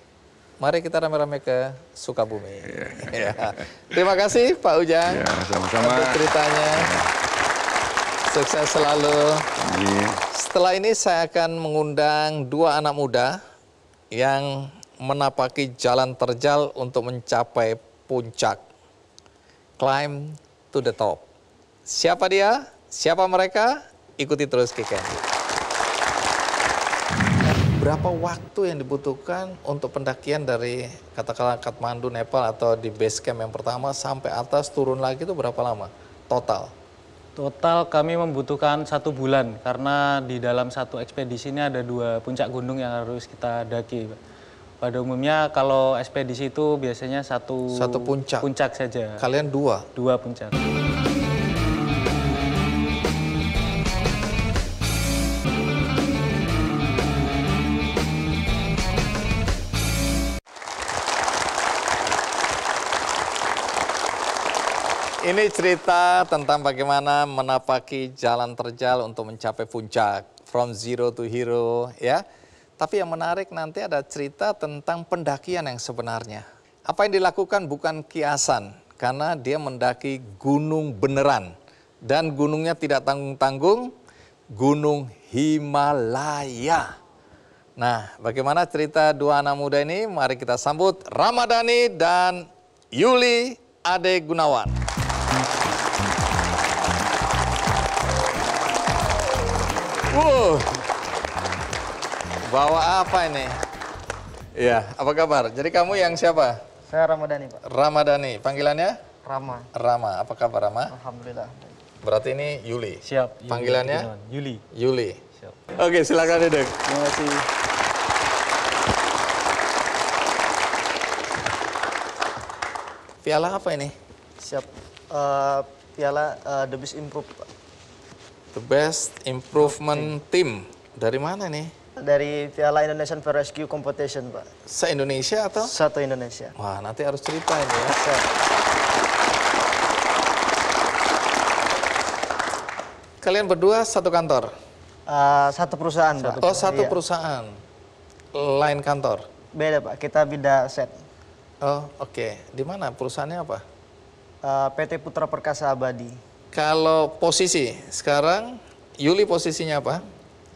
Speaker 1: Mari kita rame-rame ke Sukabumi. Iya. (laughs) ya. Terima kasih Pak Ujang. Iya,
Speaker 3: sama-sama. Untuk
Speaker 1: ceritanya. Ya. Sukses selalu. Amin. Setelah ini saya akan mengundang dua anak muda yang menapaki jalan terjal untuk mencapai puncak. Climb to the top. Siapa dia? Siapa mereka? ikuti terus KKN. Ya. Berapa waktu yang dibutuhkan untuk pendakian dari katakanlah Kathmandu, Nepal atau di base camp yang pertama sampai atas turun lagi itu berapa lama total? Total kami membutuhkan satu
Speaker 8: bulan karena di dalam satu ekspedisi ini ada dua puncak gunung yang harus kita daki. Pada umumnya kalau ekspedisi itu biasanya satu, satu puncak. puncak saja. Kalian
Speaker 1: dua? Dua puncak. Ini cerita tentang bagaimana menapaki jalan terjal untuk mencapai puncak. From zero to hero ya. Tapi yang menarik nanti ada cerita tentang pendakian yang sebenarnya. Apa yang dilakukan bukan kiasan. Karena dia mendaki gunung beneran. Dan gunungnya tidak tanggung-tanggung. Gunung Himalaya. Nah, bagaimana cerita dua anak muda ini? Mari kita sambut Ramadhani dan Yuli Ade Gunawan. Bawa apa ini? Iya, apa kabar? Jadi kamu yang siapa? Saya Ramadhani, Pak. Ramadhani, panggilannya? Rama. Rama, apa kabar Rama? Alhamdulillah. Berarti ini Yuli. Siap. Yuli. Panggilannya? Yuli. Yuli. Siap. Oke, silakan duduk. Terima kasih. Piala apa ini?
Speaker 7: Siap. Uh, piala uh, The Best Improve.
Speaker 1: The Best Improvement Team. Dari mana nih?
Speaker 7: dari Piala Indonesian Fair Rescue Competition,
Speaker 1: Pak. Se-Indonesia atau? Satu Indonesia. Wah, nanti harus ini ya. Kalian berdua satu kantor? Uh, satu perusahaan, satu Pak. Oh, satu iya. perusahaan. Lain kantor? Beda, Pak. Kita beda set. Oh, oke. Okay. Di mana? Perusahaannya apa?
Speaker 7: Uh, ah, PT Putra Perkasa Abadi.
Speaker 8: Kalau posisi, sekarang Yuli posisinya apa?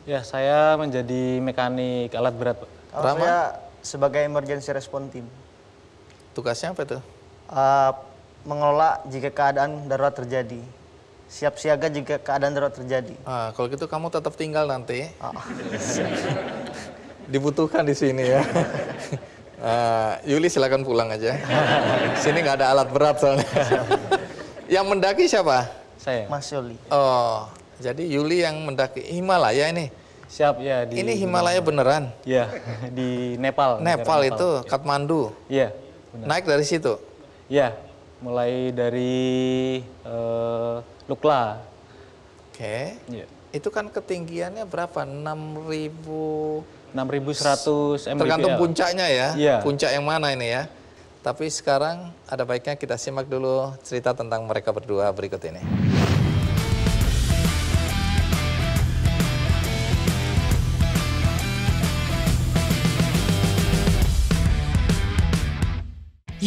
Speaker 8: Ya, saya menjadi mekanik alat berat, Pak. Kalau oh, Rama? saya
Speaker 7: sebagai emergency response team.
Speaker 8: Tugasnya apa itu?
Speaker 7: Uh, mengelola jika keadaan darurat terjadi. Siap siaga jika keadaan darurat terjadi. Ah, kalau gitu
Speaker 1: kamu tetap tinggal nanti. Oh. (laughs) Dibutuhkan di sini ya. Uh, (laughs) Yuli silakan pulang aja. (laughs) sini nggak ada alat berat soalnya. yang mendaki siapa? Saya. Mas Yuli. Oh, jadi Yuli yang mendaki Himalaya ini. Siap ya di Ini Himalaya beneran? Iya, (laughs) di Nepal. Nepal, Nepal itu ya. Kathmandu.
Speaker 8: Iya. Naik dari situ? Iya, mulai dari uh, Lukla. Oke. Okay. Ya.
Speaker 1: Itu kan ketinggiannya berapa? 6000 6100 mdpl. Tergantung puncaknya ya. ya. Puncak yang mana ini ya? Tapi sekarang ada baiknya kita simak dulu cerita tentang mereka berdua berikut ini.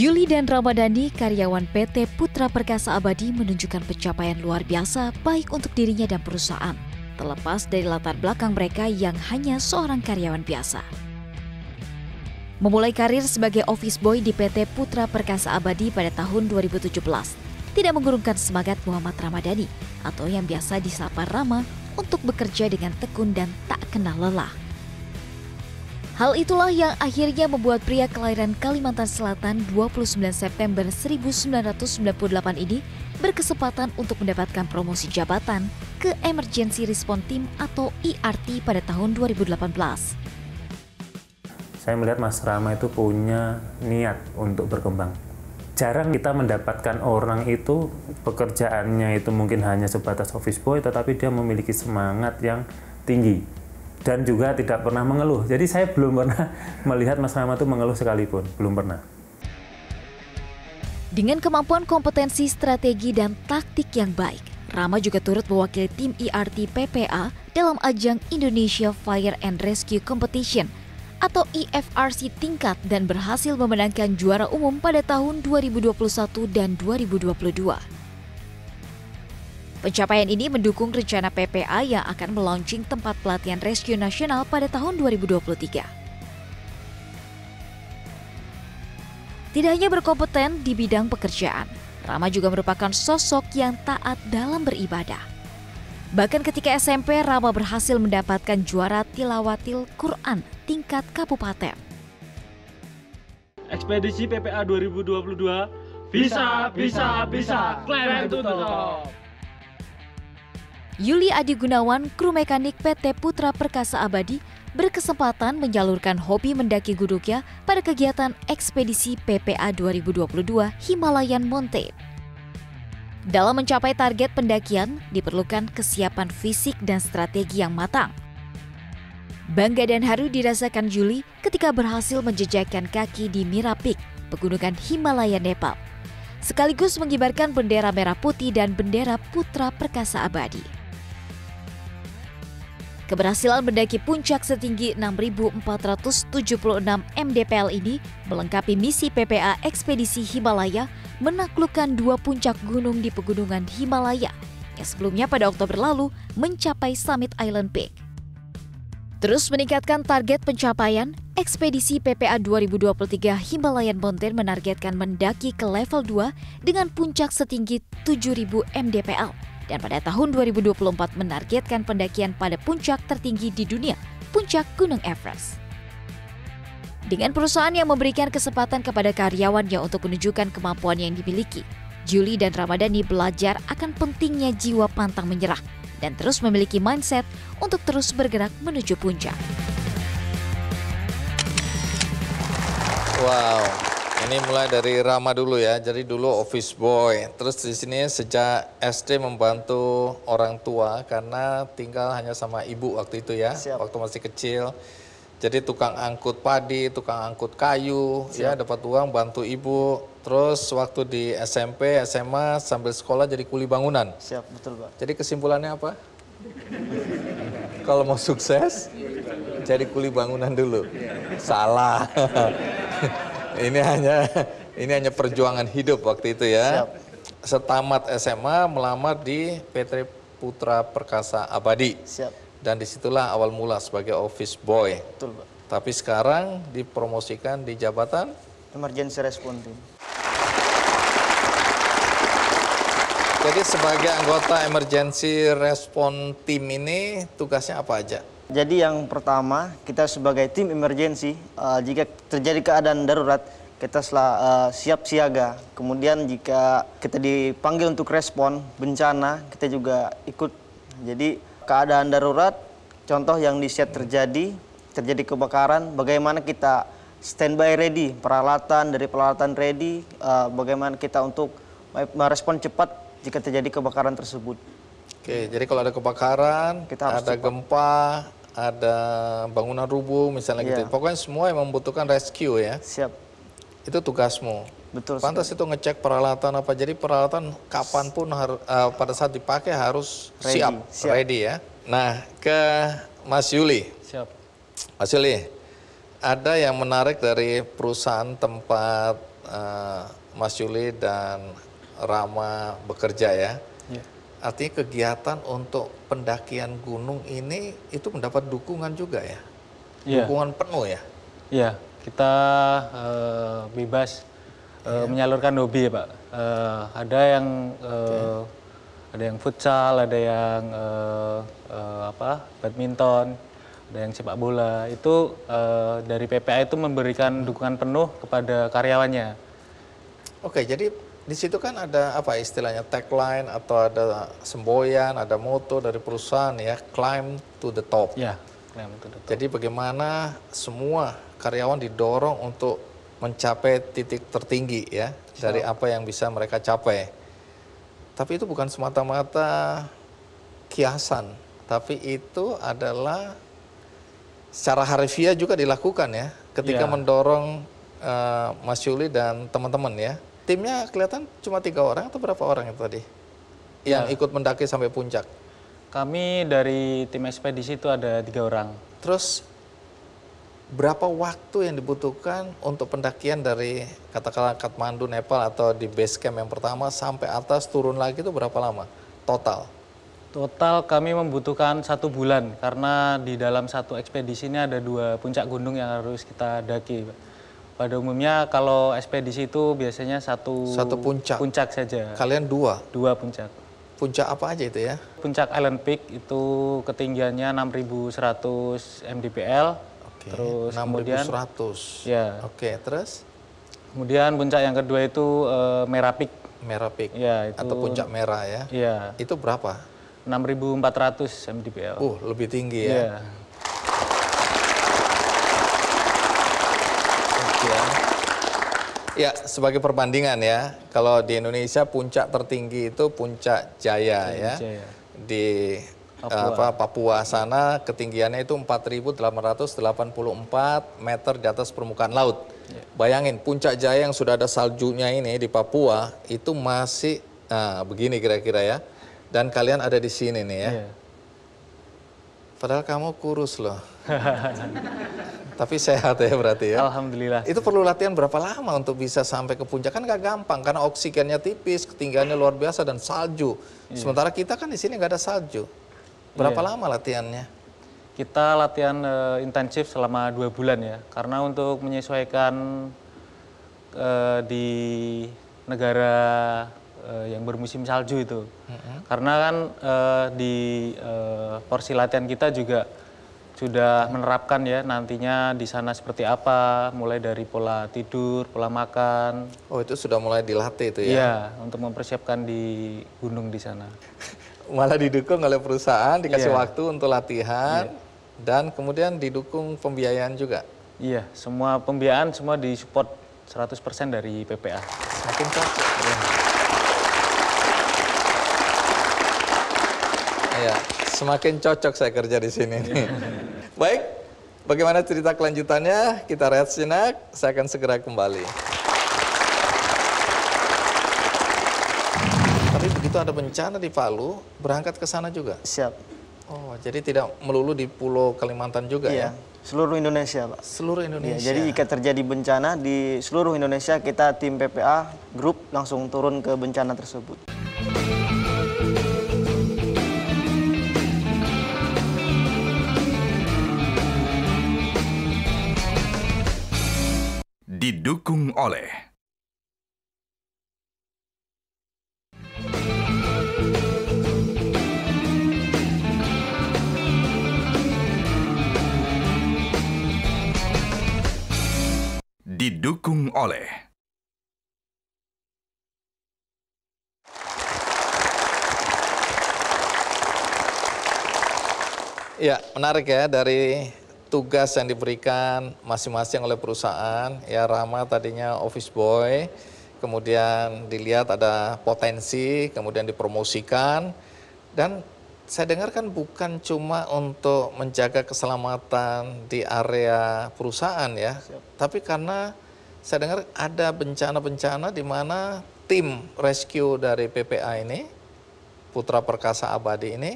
Speaker 4: Yuli dan Ramadhani, karyawan PT Putra Perkasa Abadi menunjukkan pencapaian luar biasa baik untuk dirinya dan perusahaan, terlepas dari latar belakang mereka yang hanya seorang karyawan biasa. Memulai karir sebagai office boy di PT Putra Perkasa Abadi pada tahun 2017, tidak mengurungkan semangat Muhammad Ramadhani atau yang biasa disapa Rama untuk bekerja dengan tekun dan tak kenal lelah. Hal itulah yang akhirnya membuat pria kelahiran Kalimantan Selatan 29 September 1998 ini berkesempatan untuk mendapatkan promosi jabatan ke Emergency Response Team atau ERT pada tahun 2018.
Speaker 8: Saya melihat Mas Rama itu punya niat untuk berkembang. Jarang kita mendapatkan orang itu pekerjaannya itu mungkin hanya sebatas office boy, tetapi dia memiliki semangat yang tinggi dan juga tidak pernah mengeluh. Jadi saya belum pernah (laughs) melihat Mas Rama itu mengeluh sekalipun, belum pernah.
Speaker 4: Dengan kemampuan kompetensi, strategi, dan taktik yang baik, Rama juga turut mewakili tim IRT e PPA dalam ajang Indonesia Fire and Rescue Competition atau IFRC e tingkat dan berhasil memenangkan juara umum pada tahun 2021 dan 2022. Pencapaian ini mendukung rencana PPA yang akan melaunching tempat pelatihan rescue nasional pada tahun 2023. Tidak hanya berkompeten di bidang pekerjaan, Rama juga merupakan sosok yang taat dalam beribadah. Bahkan ketika SMP, Rama berhasil mendapatkan juara tilawatil Quran tingkat kabupaten.
Speaker 8: Ekspedisi PPA 2022 bisa, bisa, bisa, klaim tuh.
Speaker 4: Yuli Adi Gunawan, kru mekanik PT Putra Perkasa Abadi, berkesempatan menyalurkan hobi mendaki guduknya pada kegiatan ekspedisi PPA 2022 Himalayan Mountain. Dalam mencapai target pendakian, diperlukan kesiapan fisik dan strategi yang matang. Bangga dan haru dirasakan Juli ketika berhasil menjejakkan kaki di Mirapik, pegunungan Himalaya Nepal. Sekaligus mengibarkan bendera merah putih dan bendera putra perkasa abadi. Keberhasilan mendaki puncak setinggi 6.476 mdpl ini melengkapi misi PPA Ekspedisi Himalaya menaklukkan dua puncak gunung di pegunungan Himalaya yang sebelumnya pada Oktober lalu mencapai Summit Island Peak. Terus meningkatkan target pencapaian, ekspedisi PPA 2023 Himalayan Mountain menargetkan mendaki ke level 2 dengan puncak setinggi 7.000 mdpl dan pada tahun 2024 menargetkan pendakian pada puncak tertinggi di dunia, puncak Gunung Everest. Dengan perusahaan yang memberikan kesempatan kepada karyawannya untuk menunjukkan kemampuan yang dimiliki, Julie dan Ramadhani belajar akan pentingnya jiwa pantang menyerah dan terus memiliki mindset untuk terus bergerak menuju puncak.
Speaker 1: Wow, ini mulai dari Rama dulu ya. Jadi dulu office boy. Terus di sini sejak SD membantu orang tua karena tinggal hanya sama ibu waktu itu ya. Siap. Waktu masih kecil. Jadi tukang angkut padi, tukang angkut kayu, ya Siap. ya dapat uang bantu ibu. Terus waktu di SMP, SMA sambil sekolah jadi kuli bangunan. Siap, betul Pak. Jadi kesimpulannya apa? Kalau mau sukses, jadi kuli bangunan dulu. Salah. (laughs) ini hanya ini hanya perjuangan hidup waktu itu ya. Siap. Setamat SMA melamar di PT Putra Perkasa Abadi. Siap. Dan disitulah awal mula sebagai office boy. Betul, Pak. Tapi sekarang dipromosikan di jabatan emergency response team. Jadi sebagai anggota emergency response team ini
Speaker 7: tugasnya apa aja? Jadi yang pertama, kita sebagai tim emergensi, uh, eh, jika terjadi keadaan darurat, kita setelah, eh, uh, siap siaga. Kemudian jika kita dipanggil untuk respon bencana, kita juga ikut. Jadi keadaan darurat, contoh yang di set terjadi, terjadi kebakaran, bagaimana kita standby ready, peralatan dari peralatan ready, uh, bagaimana kita untuk
Speaker 1: merespon cepat jika terjadi kebakaran tersebut. Oke, jadi kalau ada kebakaran, kita harus ada cepat. gempa, ada bangunan rubuh misalnya yeah. gitu. Iya. Pokoknya semua yang membutuhkan rescue ya. Siap. Itu tugasmu. Betul. Pantas sekali. itu ngecek peralatan apa. Jadi peralatan kapanpun pun uh, pada saat dipakai harus ready. siap, siap, ready ya. Nah, ke Mas Yuli. Siap. Mas Yuli, ada yang menarik dari perusahaan tempat uh, Mas Yuli dan Rama bekerja ya. Artinya kegiatan untuk pendakian gunung ini itu mendapat dukungan juga ya? Yeah. Dukungan penuh ya? Iya, kita
Speaker 8: uh, bebas uh, eh, yeah. menyalurkan hobi ya Pak. Uh, ada yang uh, okay. ada yang futsal, ada yang uh, uh, apa badminton, ada yang sepak bola. Itu uh, dari PPA itu memberikan dukungan penuh kepada karyawannya.
Speaker 1: Oke, jadi di situ kan ada apa istilahnya tagline atau ada semboyan, ada moto dari perusahaan ya, climb to the top. Ya, climb to the top. Jadi bagaimana semua karyawan didorong untuk mencapai titik tertinggi ya so. dari apa yang bisa mereka capai. Tapi itu bukan semata-mata kiasan, tapi itu adalah secara harfiah juga dilakukan ya ketika ya. mendorong uh, Mas Yuli dan teman-teman ya timnya kelihatan cuma tiga orang atau berapa orang itu tadi yang ya. ikut mendaki sampai puncak? Kami dari tim ekspedisi itu ada tiga orang. Terus berapa waktu yang dibutuhkan untuk pendakian dari katakanlah Kathmandu, Nepal atau di base camp yang pertama sampai atas turun lagi itu berapa lama total? Total kami membutuhkan satu
Speaker 8: bulan karena di dalam satu ekspedisi ini ada dua puncak gunung yang harus kita daki. Pada umumnya kalau ekspedisi itu biasanya satu satu puncak puncak saja. Kalian dua? Dua puncak.
Speaker 1: Puncak apa aja itu ya?
Speaker 8: Puncak Island Peak itu ketinggiannya 6.100 mdpl. Oke. Terus 6.100. kemudian Ya. Oke, terus? Kemudian puncak yang kedua itu e, Merah Peak. Merah Peak. Ya, itu, atau puncak merah ya. Iya. Itu berapa? 6.400 mdpl. Uh, lebih
Speaker 1: tinggi ya. ya Ya, sebagai perbandingan ya, kalau di Indonesia puncak tertinggi itu puncak Jaya, ya. Jaya. Di Papua. Eh, apa Papua sana ketinggiannya itu 4.884 meter di atas permukaan laut. Ya. Bayangin puncak Jaya yang sudah ada saljunya ini di Papua itu masih nah, begini kira-kira ya. Dan kalian ada di sini nih ya. ya Padahal kamu kurus loh. (laughs) Tapi sehat ya berarti ya. Alhamdulillah. Itu perlu latihan berapa lama untuk bisa sampai ke puncak? Kan gak gampang karena oksigennya tipis, ketinggiannya luar biasa dan salju. Iya. Sementara kita kan di sini nggak ada salju. Berapa iya. lama latihannya?
Speaker 8: Kita latihan e, intensif selama dua bulan ya, karena untuk menyesuaikan e, di negara uh, yang bermusim salju itu. Mm-hmm. Karena kan uh, di uh, porsi latihan kita juga sudah menerapkan ya nantinya di sana seperti apa, mulai dari pola tidur, pola makan. Oh itu sudah mulai dilatih itu ya? Iya, untuk mempersiapkan di gunung di sana.
Speaker 1: (laughs) Malah didukung oleh perusahaan, dikasih yeah. waktu untuk latihan, yeah. dan kemudian didukung pembiayaan juga? Iya, semua pembiayaan
Speaker 8: semua disupport 100% dari PPA. Semakin cocok. Ya.
Speaker 1: Ya, semakin cocok saya kerja di sini. Nih. (laughs) Baik, bagaimana cerita kelanjutannya? Kita rehat sinak, saya akan segera kembali. Tapi begitu ada bencana di Palu, berangkat ke sana juga? Siap. Oh, jadi tidak melulu di Pulau Kalimantan juga iya. ya? Seluruh Indonesia, Pak. Seluruh iya, Indonesia. Ya, jadi jika terjadi
Speaker 7: bencana di seluruh Indonesia, kita tim PPA grup langsung turun ke bencana tersebut.
Speaker 5: didukung oleh didukung oleh
Speaker 1: Ya, menarik ya dari tugas yang diberikan masing-masing oleh perusahaan. Ya Rama tadinya office boy, kemudian dilihat ada potensi, kemudian dipromosikan. Dan saya dengar kan bukan cuma untuk menjaga keselamatan di area perusahaan ya, tapi karena saya dengar ada bencana-bencana di mana tim rescue dari PPA ini, Putra Perkasa Abadi ini,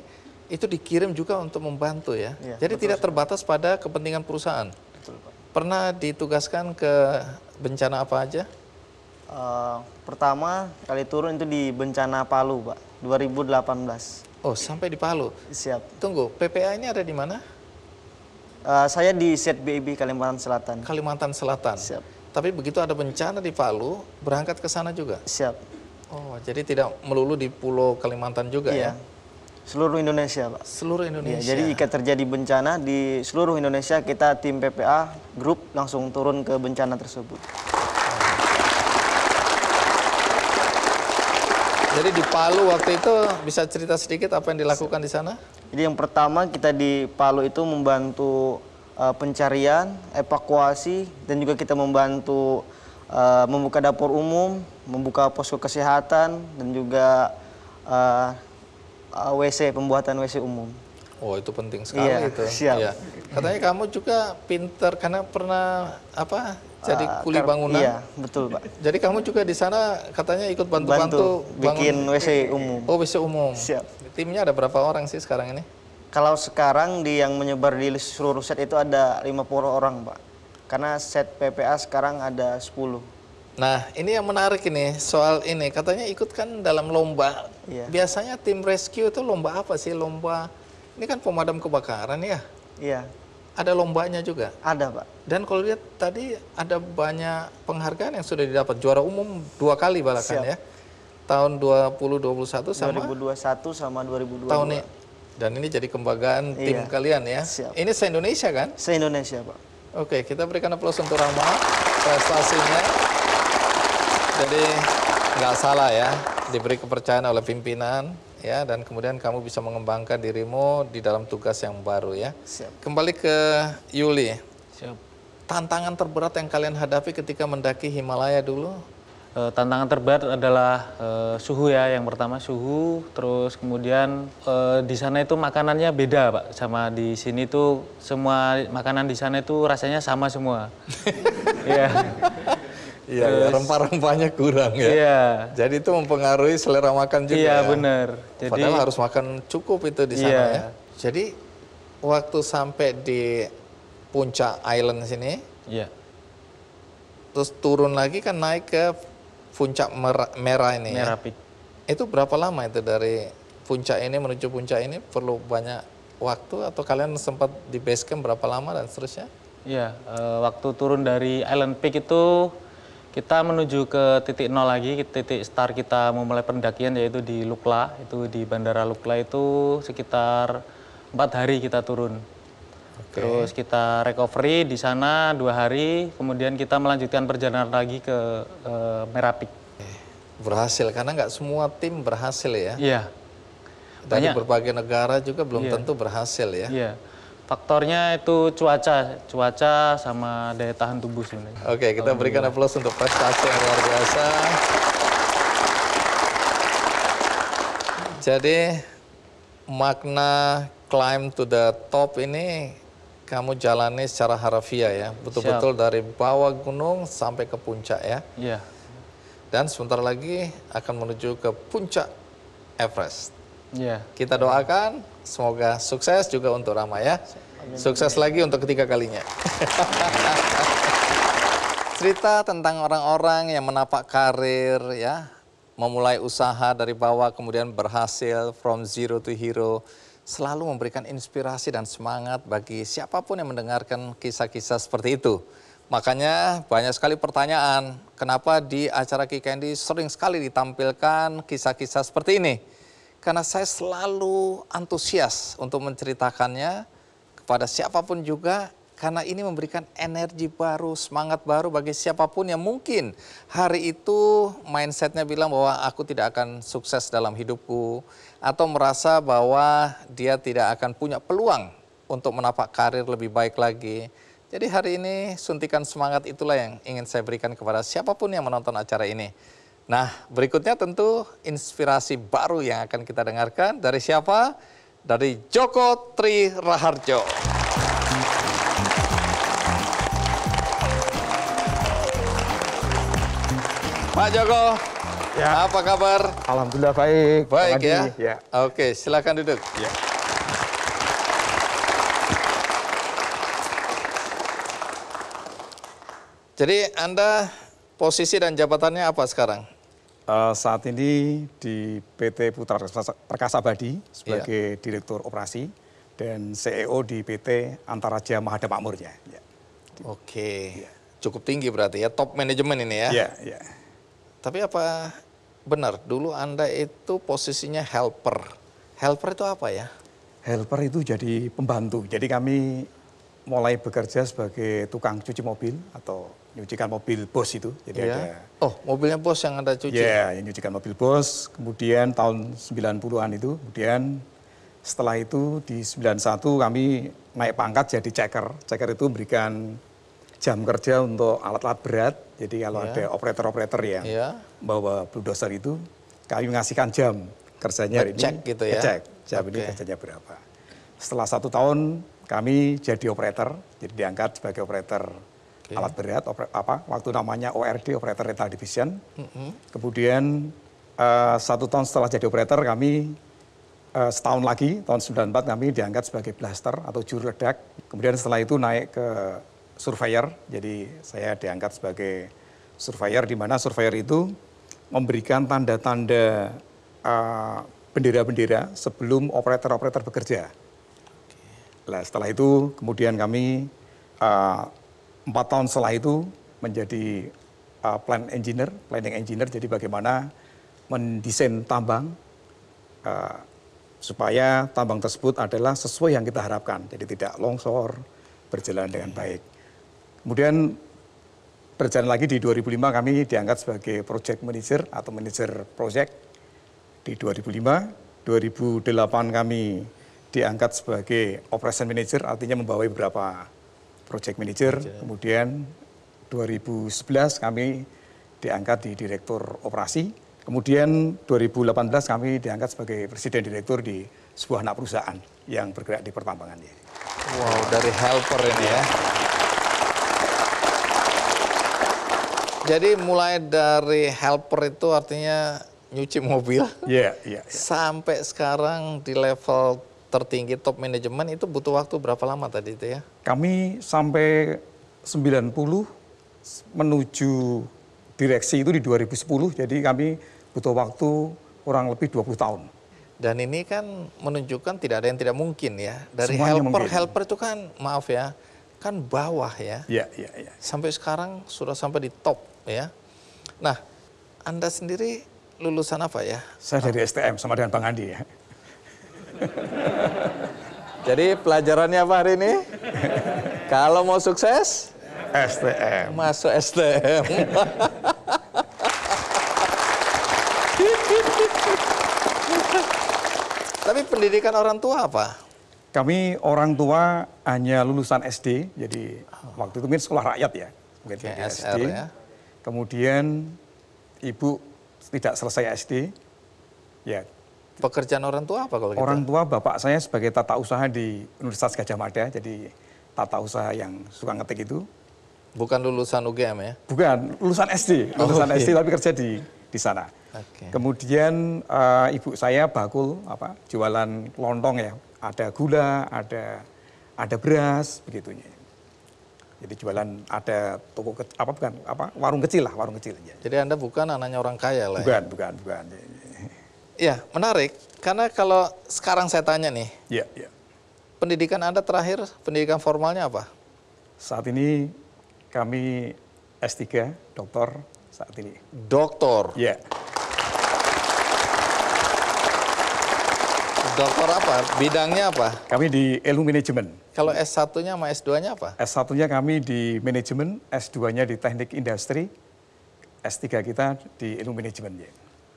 Speaker 1: itu dikirim juga untuk membantu ya. ya Jadi betul, tidak terbatas terbatas pada kepentingan perusahaan. Betul, Pak. Pernah ditugaskan ke bencana apa aja? Uh, pertama
Speaker 7: kali turun itu di bencana Palu, Pak, 2018. Oh, sampai di Palu. Siap. Tunggu, PPA ini
Speaker 1: ada di mana? Uh, saya di ZBB Kalimantan Selatan. Kalimantan Selatan. Siap. Tapi begitu ada bencana di Palu, berangkat ke sana juga. Siap. Oh, jadi tidak melulu di Pulau Kalimantan juga iya. ya? Seluruh Indonesia, Pak. Seluruh iya, Indonesia. Ya, jadi jika
Speaker 7: terjadi bencana di seluruh Indonesia, kita tim PPA grup langsung turun ke bencana tersebut.
Speaker 1: Jadi di Palu waktu itu bisa cerita sedikit apa yang dilakukan di sana? Jadi yang pertama kita di
Speaker 7: Palu itu membantu uh, pencarian, evakuasi, dan juga kita membantu uh, membuka dapur umum, membuka posko kesehatan, dan juga uh, uh, eh, WC pembuatan WC umum. Oh itu penting sekali iya, itu. Siap. Iya.
Speaker 1: Katanya kamu juga pinter karena pernah apa? Jadi uh, kuli bangunan. Iya betul pak. Jadi kamu juga di sana katanya ikut bantu-bantu bikin WC umum. Oh WC umum. Siap. Timnya ada berapa orang sih sekarang ini? Kalau sekarang
Speaker 7: di yang menyebar di seluruh set itu ada 50 orang pak. Karena set PPA
Speaker 1: sekarang ada 10 Nah, ini yang menarik ini soal ini katanya ikut kan dalam lomba. Iya. Biasanya tim rescue itu lomba apa sih? Lomba ini kan pemadam kebakaran ya? Iya. Ada lombanya juga? Ada, Pak. Dan kalau lihat tadi ada banyak penghargaan yang sudah didapat. Juara umum dua kali balakan Siap. ya. Tahun 2021 sama 2021 sama 2022. Tahun ini. Dan ini jadi kebanggaan iya. tim kalian ya. Siap. Ini se-Indonesia kan? Se-Indonesia, Pak. Oke, kita berikan aplaus untuk Rama prestasinya. Jadi nggak salah ya, diberi kepercayaan oleh pimpinan ya dan kemudian kamu bisa mengembangkan dirimu di dalam tugas yang baru ya. Siap. Kembali ke Yuli. Siap. Tantangan terberat yang kalian hadapi ketika mendaki Himalaya dulu?
Speaker 8: E, tantangan terberat adalah e, suhu ya, yang pertama suhu, terus kemudian e, di sana itu makanannya beda pak, sama di sini tuh semua makanan di sana itu rasanya sama semua. (laughs) Iya.
Speaker 1: Iya, ya, rempah-rempahnya kurang ya. Iya. Jadi itu mempengaruhi selera makan juga. Iya, ya. benar. Jadi padahal harus makan cukup itu di sana iya. ya. Jadi waktu sampai di puncak island sini, iya. Terus turun lagi kan naik ke puncak merah, merah ini. Ya. Merah ya. Itu berapa lama itu dari puncak ini menuju puncak ini perlu banyak waktu atau kalian sempat di base camp berapa lama dan seterusnya?
Speaker 8: Iya, e, waktu
Speaker 1: turun dari
Speaker 8: Island Peak itu kita menuju ke titik nol lagi, titik start kita memulai pendakian yaitu di Lukla, itu di Bandara Lukla itu sekitar empat hari kita turun. Okay. Terus kita recovery di sana dua hari, kemudian kita melanjutkan perjalanan lagi ke e, eh, Merapi. Berhasil, karena nggak semua tim
Speaker 1: berhasil ya? Iya. Dari Banyak. berbagai negara juga belum yeah. tentu berhasil ya? Iya.
Speaker 8: Faktornya itu cuaca, cuaca sama daya tahan tubuh sebenarnya. Oke,
Speaker 1: kita Kalau berikan aplaus untuk prestasi yang luar biasa. Jadi makna climb to the top ini kamu jalani secara harafiah ya, betul-betul dari bawah gunung sampai ke puncak ya. Iya. Yeah. Dan sebentar lagi akan menuju ke puncak Everest. Iya. Yeah. Kita doakan Semoga sukses juga untuk Rama ya. Amin. Sukses lagi untuk ketiga kalinya. (laughs) Cerita tentang orang-orang yang menapak karir ya, memulai usaha dari bawah kemudian berhasil from zero to hero selalu memberikan inspirasi dan semangat bagi siapapun yang mendengarkan kisah-kisah seperti itu. Makanya banyak sekali pertanyaan, kenapa di acara Kikendi sering sekali ditampilkan kisah-kisah seperti ini? karena saya selalu antusias untuk menceritakannya kepada siapapun juga karena ini memberikan energi baru, semangat baru bagi siapapun yang mungkin hari itu mindsetnya bilang bahwa aku tidak akan sukses dalam hidupku atau merasa bahwa dia tidak akan punya peluang untuk menapak karir lebih baik lagi. Jadi hari ini suntikan semangat itulah yang ingin saya berikan kepada siapapun yang menonton acara ini. Nah, berikutnya tentu inspirasi baru yang akan kita dengarkan dari siapa? Dari Joko Tri Raharjo. Pak Joko, ya. apa kabar? Alhamdulillah baik. Baik ya? ya. Oke, silakan duduk. Ya. Jadi Anda posisi dan jabatannya apa sekarang?
Speaker 5: Uh, saat ini di PT Putra Perkasa Badi sebagai ya. Direktur Operasi dan CEO
Speaker 1: di PT Antaraja Mahada Makmur Ya. Oke, ya. cukup tinggi berarti ya top manajemen ini ya. Iya, iya. Tapi apa benar dulu Anda itu posisinya helper. Helper itu apa ya?
Speaker 5: Helper itu jadi pembantu. Jadi kami mulai bekerja sebagai tukang cuci mobil atau nyucikan mobil bos itu. Jadi yeah. ada
Speaker 1: Oh, mobilnya bos yang ada cuci. Iya, yeah,
Speaker 5: yang nyucikan mobil bos. Kemudian tahun 90-an itu, kemudian setelah itu di 91 kami naik pangkat jadi checker. Checker itu memberikan jam kerja untuk alat-alat berat. Jadi kalau yeah. ada operator-operator yang yeah. Iya. bawa bulldozer itu, kami mengasihkan jam kerjanya hari ini. Cek gitu ya? Cek, jam okay. ini kerjanya berapa. Setelah satu tahun kami jadi operator, jadi diangkat sebagai operator okay. alat berat, oper, apa waktu namanya ORD operator rental division. Mm -hmm. Kemudian uh, satu tahun setelah jadi operator kami uh, setahun lagi tahun 94 kami diangkat sebagai blaster atau juru ledak. Kemudian setelah itu naik ke surveyor. Jadi saya diangkat sebagai surveyor di mana surveyor itu memberikan tanda-tanda uh, bendera-bendera sebelum operator-operator bekerja. Nah, setelah itu kemudian kami uh, empat tahun setelah itu menjadi uh, plan engineer, planning engineer, jadi bagaimana mendesain tambang uh, supaya tambang tersebut adalah sesuai yang kita harapkan, jadi tidak longsor, berjalan dengan baik. Kemudian berjalan lagi di 2005 kami diangkat sebagai project manager atau manager project di 2005, 2008 kami diangkat sebagai operation manager artinya membawa beberapa project manager, manager. kemudian 2011 kami diangkat di direktur operasi, kemudian 2018 kami diangkat sebagai presiden direktur di sebuah anak perusahaan yang bergerak di pertambangan.
Speaker 1: Wow, dari helper ini ya. Jadi mulai dari helper itu artinya nyuci mobil. yeah, Yeah, yeah. Sampai sekarang di level tertinggi top manajemen itu butuh waktu berapa lama tadi itu ya?
Speaker 5: Kami sampai 90 menuju direksi itu di 2010, jadi kami butuh waktu kurang
Speaker 1: lebih 20 tahun. Dan ini kan menunjukkan tidak ada yang tidak mungkin ya. Dari Semuanya helper, mungkin. helper itu kan maaf ya, kan bawah ya. Iya, iya, iya. Sampai sekarang sudah sampai di top ya. Nah, Anda sendiri lulusan apa ya? Saya dari STM sama dengan Bang Andi ya. (laughs) Jadi pelajarannya apa hari ini? (laughs) Kalau mau sukses, STM. Masuk STM. (laughs) Tapi pendidikan orang tua apa?
Speaker 5: Kami orang tua hanya lulusan SD, jadi oh. waktu itu mungkin sekolah rakyat ya. Mungkin SD. Ya. Kemudian ibu tidak selesai SD, ya
Speaker 1: Pekerjaan orang tua apa kalau
Speaker 5: gitu? Orang tua bapak saya sebagai tata usaha di Universitas Gajah Mada, jadi tata usaha yang suka ngetik itu. Bukan lulusan UGM ya? Bukan, lulusan SD, oh, lulusan oh, okay. SD tapi kerja di di sana. Okay. Kemudian uh, ibu saya bakul apa jualan lontong ya, ada gula, ada ada beras begitunya. Jadi jualan ada toko ke, apa bukan
Speaker 1: apa warung kecil lah warung kecil. Ya. Jadi anda bukan anaknya orang kaya lah. Bukan ya? bukan bukan. Ya, menarik. Karena kalau sekarang saya tanya nih, ya, ya. pendidikan Anda terakhir, pendidikan formalnya apa? Saat ini kami
Speaker 5: S3, doktor saat ini. Doktor? Ya. Doktor apa?
Speaker 1: Bidangnya apa?
Speaker 5: Kami di ilmu manajemen. Kalau S1-nya sama S2-nya apa? S1-nya kami di manajemen, S2-nya di teknik
Speaker 1: industri, S3 kita di ilmu manajemen. Ya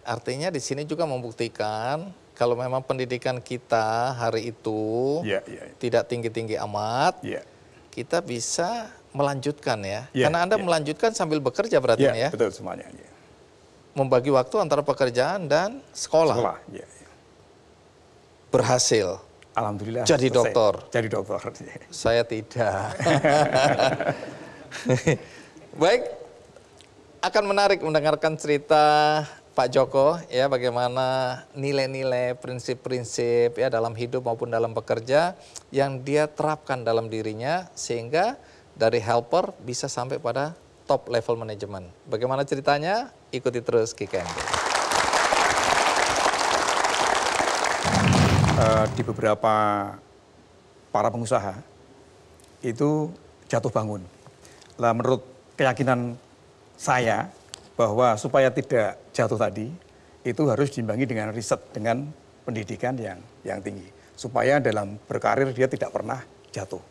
Speaker 1: artinya di sini juga membuktikan kalau memang pendidikan kita hari itu yeah, yeah, yeah. tidak tinggi-tinggi amat, yeah. kita bisa melanjutkan ya. Yeah, Karena Anda yeah. melanjutkan sambil bekerja berarti yeah, kan ya. betul semuanya. Yeah. Membagi waktu antara pekerjaan dan sekolah. Sekolah, yeah, yeah.
Speaker 5: Berhasil. Alhamdulillah. Jadi selesai. dokter.
Speaker 1: Jadi dokter. (laughs) Saya tidak. (laughs) Baik, akan menarik mendengarkan cerita Pak Joko ya bagaimana nilai-nilai prinsip-prinsip ya dalam hidup maupun dalam bekerja yang dia terapkan dalam dirinya sehingga dari helper bisa sampai pada top level manajemen. Bagaimana ceritanya? Ikuti terus Kiken. Uh, di beberapa para
Speaker 5: pengusaha itu jatuh bangun. Lah menurut keyakinan saya bahwa supaya tidak jatuh tadi itu harus diimbangi dengan riset dengan pendidikan yang yang tinggi supaya dalam berkarir dia tidak pernah jatuh.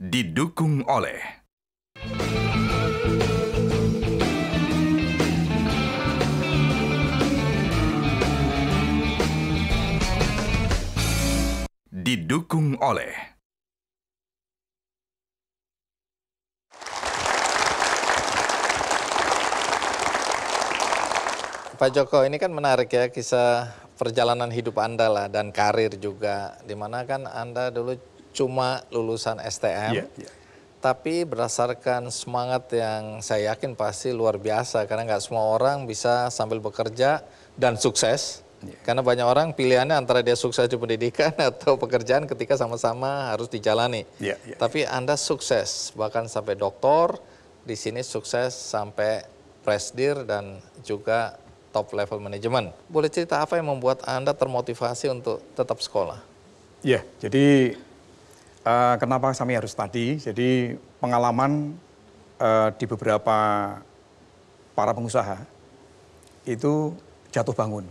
Speaker 5: Didukung oleh didukung oleh
Speaker 1: Pak Joko, ini kan menarik ya kisah perjalanan hidup Anda lah dan karir juga. Dimana kan Anda dulu cuma lulusan STM, yeah, yeah. tapi berdasarkan semangat yang saya yakin pasti luar biasa. Karena nggak semua orang bisa sambil bekerja dan sukses karena banyak orang pilihannya antara dia sukses di pendidikan (laughs) atau pekerjaan ketika sama-sama harus dijalani. Yeah, yeah, iya. Tapi yeah. Anda sukses bahkan sampai doktor, di sini sukses sampai presdir dan juga top level manajemen. Boleh cerita apa yang membuat Anda termotivasi untuk tetap sekolah? Ya, jadi uh,
Speaker 5: kenapa kami harus tadi? Jadi pengalaman uh, di beberapa para pengusaha itu jatuh bangun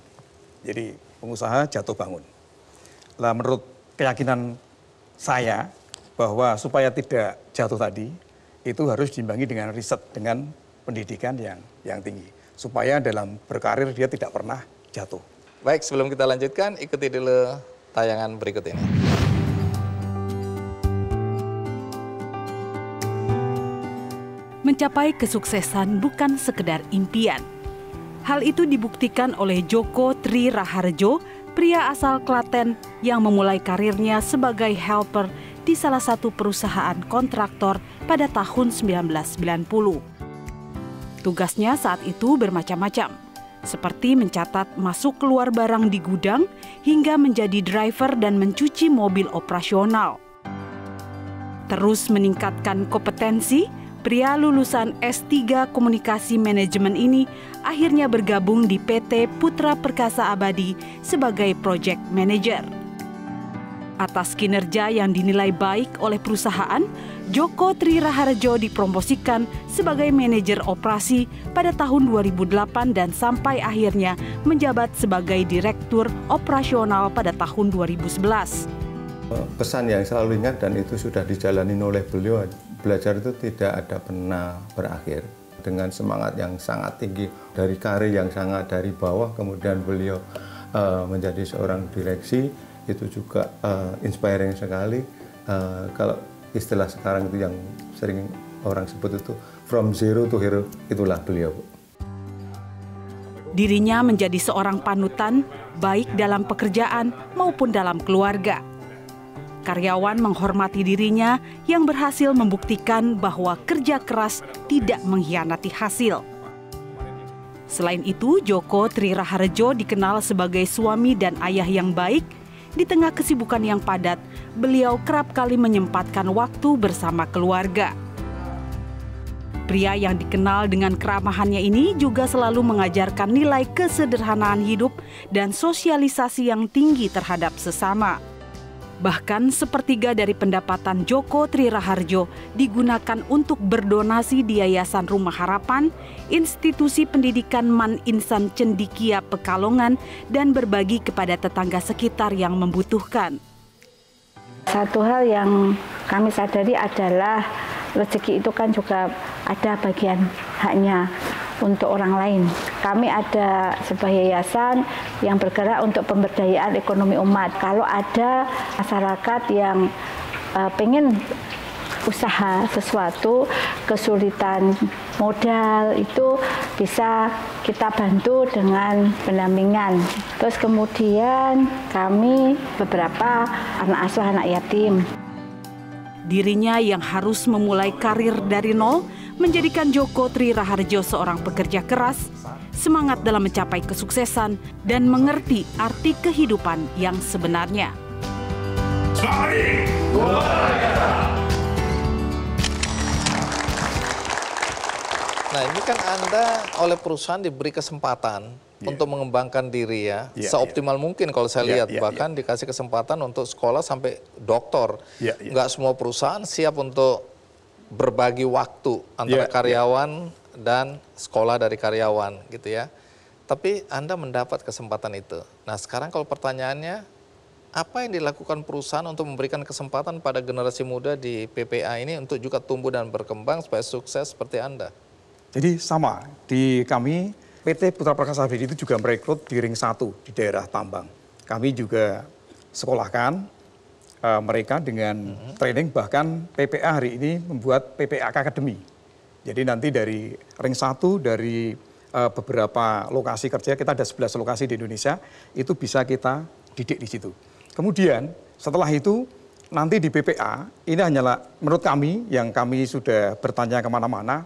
Speaker 5: jadi pengusaha jatuh bangun. Lah menurut keyakinan saya bahwa supaya tidak jatuh tadi itu harus diimbangi dengan riset dengan pendidikan yang yang tinggi supaya dalam berkarir dia tidak pernah jatuh.
Speaker 1: Baik, sebelum kita lanjutkan ikuti dulu tayangan berikut ini.
Speaker 9: Mencapai kesuksesan bukan sekedar impian, Hal itu dibuktikan oleh Joko Tri Raharjo, pria asal Klaten yang memulai karirnya sebagai helper di salah satu perusahaan kontraktor pada tahun 1990. Tugasnya saat itu bermacam-macam, seperti mencatat masuk keluar barang di gudang hingga menjadi driver dan mencuci mobil operasional. Terus meningkatkan kompetensi Pria lulusan S3 Komunikasi Manajemen ini akhirnya bergabung di PT Putra Perkasa Abadi sebagai project manager. Atas kinerja yang dinilai baik oleh perusahaan, Joko Tri Raharjo dipromosikan sebagai manajer operasi pada tahun 2008 dan sampai akhirnya menjabat sebagai direktur operasional pada tahun 2011.
Speaker 8: Pesan yang selalu ingat dan itu sudah dijalani oleh beliau belajar itu tidak ada pernah berakhir. Dengan semangat yang sangat tinggi, dari karir yang sangat dari bawah, kemudian beliau uh, menjadi seorang direksi, itu juga uh, inspiring sekali. Uh, kalau istilah sekarang itu yang sering orang sebut itu from zero to hero, itulah beliau.
Speaker 9: Dirinya menjadi seorang panutan, baik dalam pekerjaan maupun dalam keluarga. Karyawan menghormati dirinya yang berhasil membuktikan bahwa kerja keras tidak mengkhianati hasil. Selain itu, Joko Tri Raharjo dikenal sebagai suami dan ayah yang baik. Di tengah kesibukan yang padat, beliau kerap kali menyempatkan waktu bersama keluarga. Pria yang dikenal dengan keramahannya ini juga selalu mengajarkan nilai kesederhanaan hidup dan sosialisasi yang tinggi terhadap sesama. Bahkan sepertiga dari pendapatan Joko Tri Raharjo digunakan untuk berdonasi di Yayasan Rumah Harapan, Institusi Pendidikan Man Insan Cendikia Pekalongan, dan berbagi kepada tetangga sekitar yang membutuhkan. Satu hal yang kami sadari adalah rezeki itu kan juga ada bagian haknya untuk orang lain. Kami ada sebuah yayasan yang bergerak untuk pemberdayaan ekonomi umat. Kalau ada masyarakat yang uh, pengen usaha sesuatu kesulitan modal itu bisa kita bantu dengan pendampingan. Terus kemudian kami beberapa anak asuh anak yatim. Dirinya yang harus memulai karir dari nol menjadikan Joko Tri Raharjo seorang pekerja keras, semangat dalam mencapai kesuksesan, dan mengerti arti kehidupan yang sebenarnya.
Speaker 6: Nah ini kan
Speaker 1: Anda oleh perusahaan diberi kesempatan yeah. untuk mengembangkan diri ya yeah, iya. seoptimal yeah. mungkin kalau saya yeah, lihat yeah, bahkan yeah. dikasih kesempatan untuk sekolah sampai doktor yeah, yeah. nggak semua perusahaan siap untuk berbagi waktu antara yeah, iya. karyawan yeah. dan sekolah dari karyawan gitu ya tapi anda mendapat kesempatan itu nah sekarang kalau pertanyaannya apa yang dilakukan perusahaan untuk memberikan kesempatan pada generasi muda di PPA ini untuk juga tumbuh dan berkembang supaya sukses seperti anda
Speaker 5: jadi sama di kami PT Putra Perkasa Abadi itu juga merekrut di ring satu di daerah tambang. Kami juga sekolahkan uh, mereka dengan hmm. training bahkan PPA hari ini membuat PPA Academy. Jadi nanti dari ring satu dari uh, beberapa lokasi kerja kita ada 11 lokasi di Indonesia itu bisa kita didik di situ. Kemudian setelah itu nanti di PPA ini hanyalah menurut kami yang kami sudah bertanya kemana-mana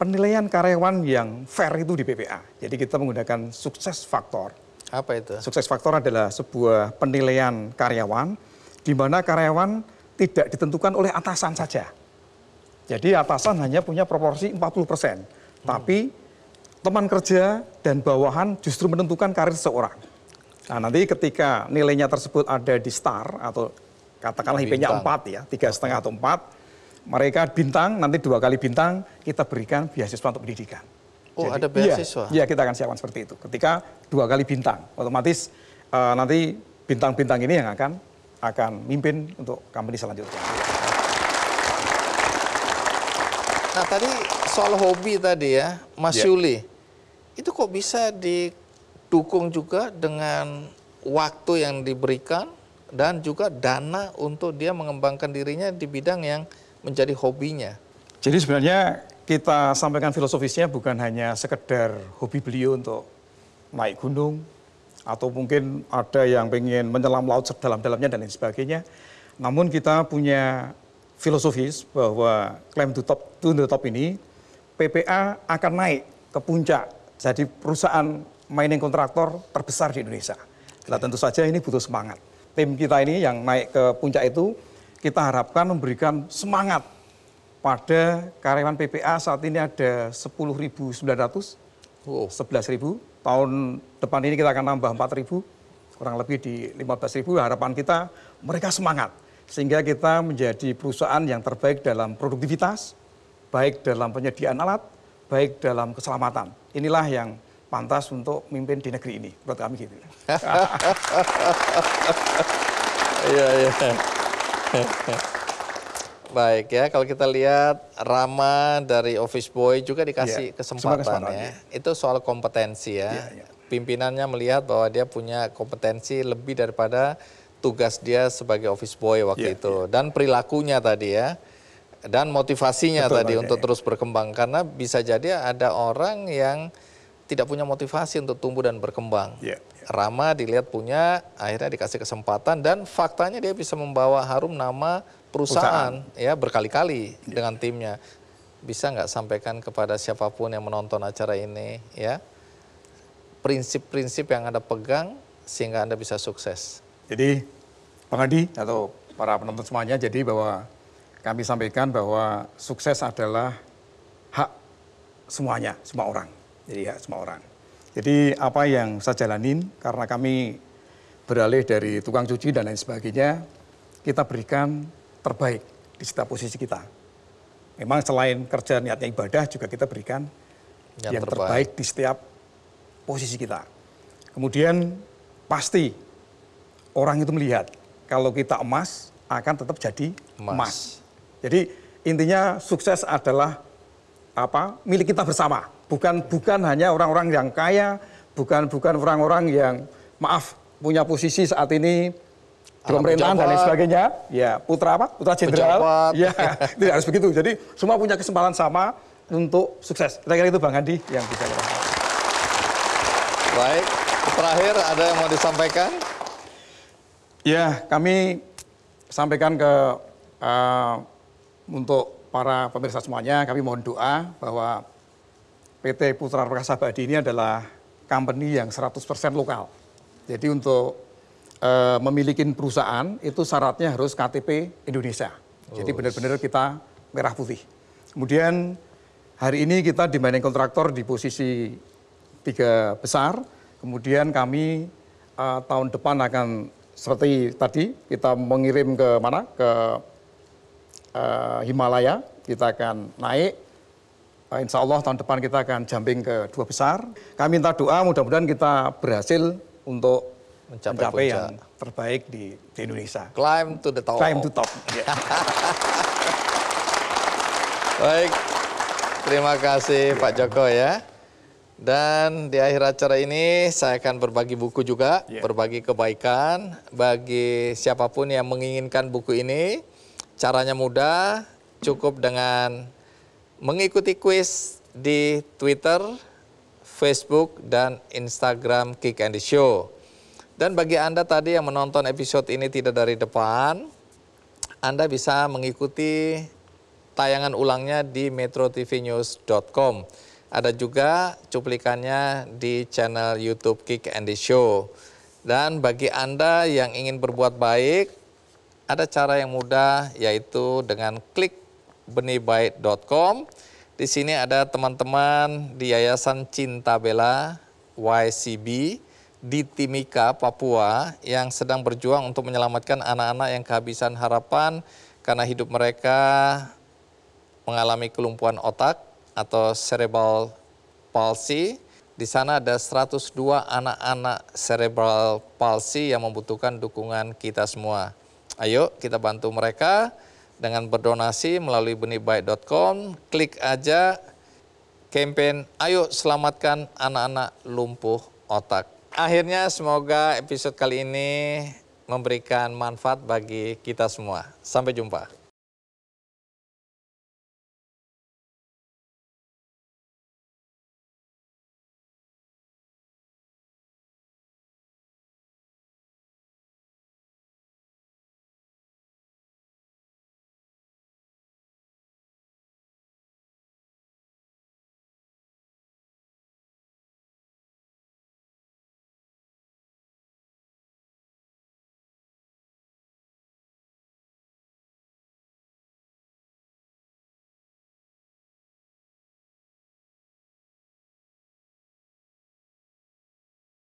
Speaker 5: penilaian karyawan yang fair itu di PPA. Jadi kita menggunakan sukses faktor. Apa itu? Sukses faktor adalah sebuah penilaian karyawan di mana karyawan tidak ditentukan oleh atasan saja. Jadi atasan hanya punya proporsi 40%, hmm. tapi teman kerja dan bawahan justru menentukan karir seorang. Nah, nanti ketika nilainya tersebut ada di star atau katakanlah IP-nya 4 ya, tiga setengah atau 4, mereka bintang, nanti dua kali bintang, kita berikan beasiswa untuk pendidikan.
Speaker 1: Oh, Jadi, ada iya, beasiswa? Iya,
Speaker 5: ya, kita akan siapkan seperti itu. Ketika dua kali bintang, otomatis uh, nanti bintang-bintang ini yang akan akan mimpin untuk company selanjutnya.
Speaker 1: Nah, tadi soal hobi tadi ya, Mas yeah. Yuli. Itu kok bisa didukung juga dengan waktu yang diberikan dan juga dana untuk dia mengembangkan dirinya di bidang yang menjadi hobinya.
Speaker 5: Jadi sebenarnya kita sampaikan filosofisnya bukan hanya sekedar hobi beliau untuk naik gunung atau mungkin ada yang pengen menyelam laut sedalam-dalamnya dan lain sebagainya. Namun kita punya filosofis bahwa klaim to top to the top ini PPA akan naik ke puncak jadi perusahaan mining kontraktor terbesar di Indonesia. Nah tentu saja ini butuh semangat. Tim kita ini yang naik ke puncak itu kita harapkan memberikan semangat pada karyawan PPA saat ini ada 10.900, oh. 11.000. Tahun depan ini kita akan nambah 4.000, kurang lebih di 15.000. Harapan kita mereka semangat sehingga kita menjadi perusahaan yang terbaik dalam produktivitas, baik dalam penyediaan alat, baik dalam keselamatan. Inilah yang pantas untuk memimpin di negeri ini. Menurut kami gitu. (laughs)
Speaker 1: Iya, iya. (laughs) Baik ya, kalau kita lihat Rama dari Office Boy juga dikasih yeah, iya, kesempatan, kesempatan ya. ya. Itu soal kompetensi ya. Yeah, yeah. Pimpinannya melihat bahwa dia punya kompetensi lebih daripada tugas dia sebagai Office Boy waktu yeah, itu. Yeah. Dan perilakunya tadi ya. Dan motivasinya Betul, tadi untuk iya. terus berkembang. Karena bisa jadi ada orang yang tidak punya motivasi untuk tumbuh dan berkembang. Yeah. Rama dilihat punya, akhirnya dikasih kesempatan dan faktanya dia bisa membawa harum nama perusahaan, perusahaan. ya berkali-kali ya. dengan timnya. Bisa nggak sampaikan kepada siapapun yang menonton acara ini ya prinsip-prinsip yang anda pegang sehingga anda bisa sukses. Jadi Bang Adi atau para penonton semuanya jadi bahwa
Speaker 5: kami sampaikan bahwa sukses adalah hak semuanya, semua orang. Jadi hak semua orang. Jadi apa yang saya jalanin karena kami beralih dari tukang cuci dan lain sebagainya, kita berikan terbaik di setiap posisi kita. Memang selain kerja niatnya ibadah juga kita berikan yang, yang terbaik. terbaik di setiap posisi kita. Kemudian pasti orang itu melihat kalau kita emas akan tetap jadi emas. emas. Jadi intinya sukses adalah apa milik kita bersama bukan bukan hanya orang-orang yang kaya, bukan bukan orang-orang yang maaf punya posisi saat ini pemerintahan dan lain sebagainya. Ya, putra apa? Putra jenderal. Ya, (laughs) tidak harus begitu. Jadi semua punya kesempatan sama untuk sukses. Kira-kira itu Bang Andi yang bisa kita
Speaker 1: Baik, terakhir ada yang mau disampaikan?
Speaker 5: Ya, kami sampaikan ke uh, untuk para pemirsa semuanya, kami mohon doa bahwa PT Putra Perkasa Badi ini adalah company yang 100% lokal. Jadi untuk e, memiliki perusahaan itu syaratnya harus KTP Indonesia. Oh, Jadi benar-benar kita merah putih. Kemudian hari ini kita dibanding kontraktor di posisi tiga besar. Kemudian kami e, tahun depan akan seperti tadi kita mengirim ke mana ke e, Himalaya. Kita akan naik Ah, insya Allah tahun depan kita akan jumping ke dua besar. Kami minta doa mudah-mudahan kita berhasil untuk mencapai, mencapai puncak. yang
Speaker 1: terbaik di, di Indonesia. Climb to the top. Climb to top. Yeah. (laughs) Baik, terima kasih yeah. Pak Joko ya. Dan di akhir acara ini saya akan berbagi buku juga, yeah. berbagi kebaikan bagi siapapun yang menginginkan buku ini. Caranya mudah, cukup dengan mengikuti kuis di Twitter, Facebook, dan Instagram Kick and the Show. Dan bagi Anda tadi yang menonton episode ini tidak dari depan, Anda bisa mengikuti tayangan ulangnya di metrotvnews.com. Ada juga cuplikannya di channel YouTube Kick and the Show. Dan bagi Anda yang ingin berbuat baik, ada cara yang mudah yaitu dengan klik benihbaik.com. Di sini ada teman-teman di Yayasan Cinta Bela YCB di Timika, Papua yang sedang berjuang untuk menyelamatkan anak-anak yang kehabisan harapan karena hidup mereka mengalami kelumpuhan otak atau cerebral palsy. Di sana ada 102 anak-anak cerebral palsy yang membutuhkan dukungan kita semua. Ayo kita bantu mereka dengan berdonasi melalui benihbaik.com, klik aja campaign Ayo Selamatkan Anak-anak Lumpuh Otak. Akhirnya semoga episode kali ini memberikan manfaat bagi kita semua. Sampai jumpa.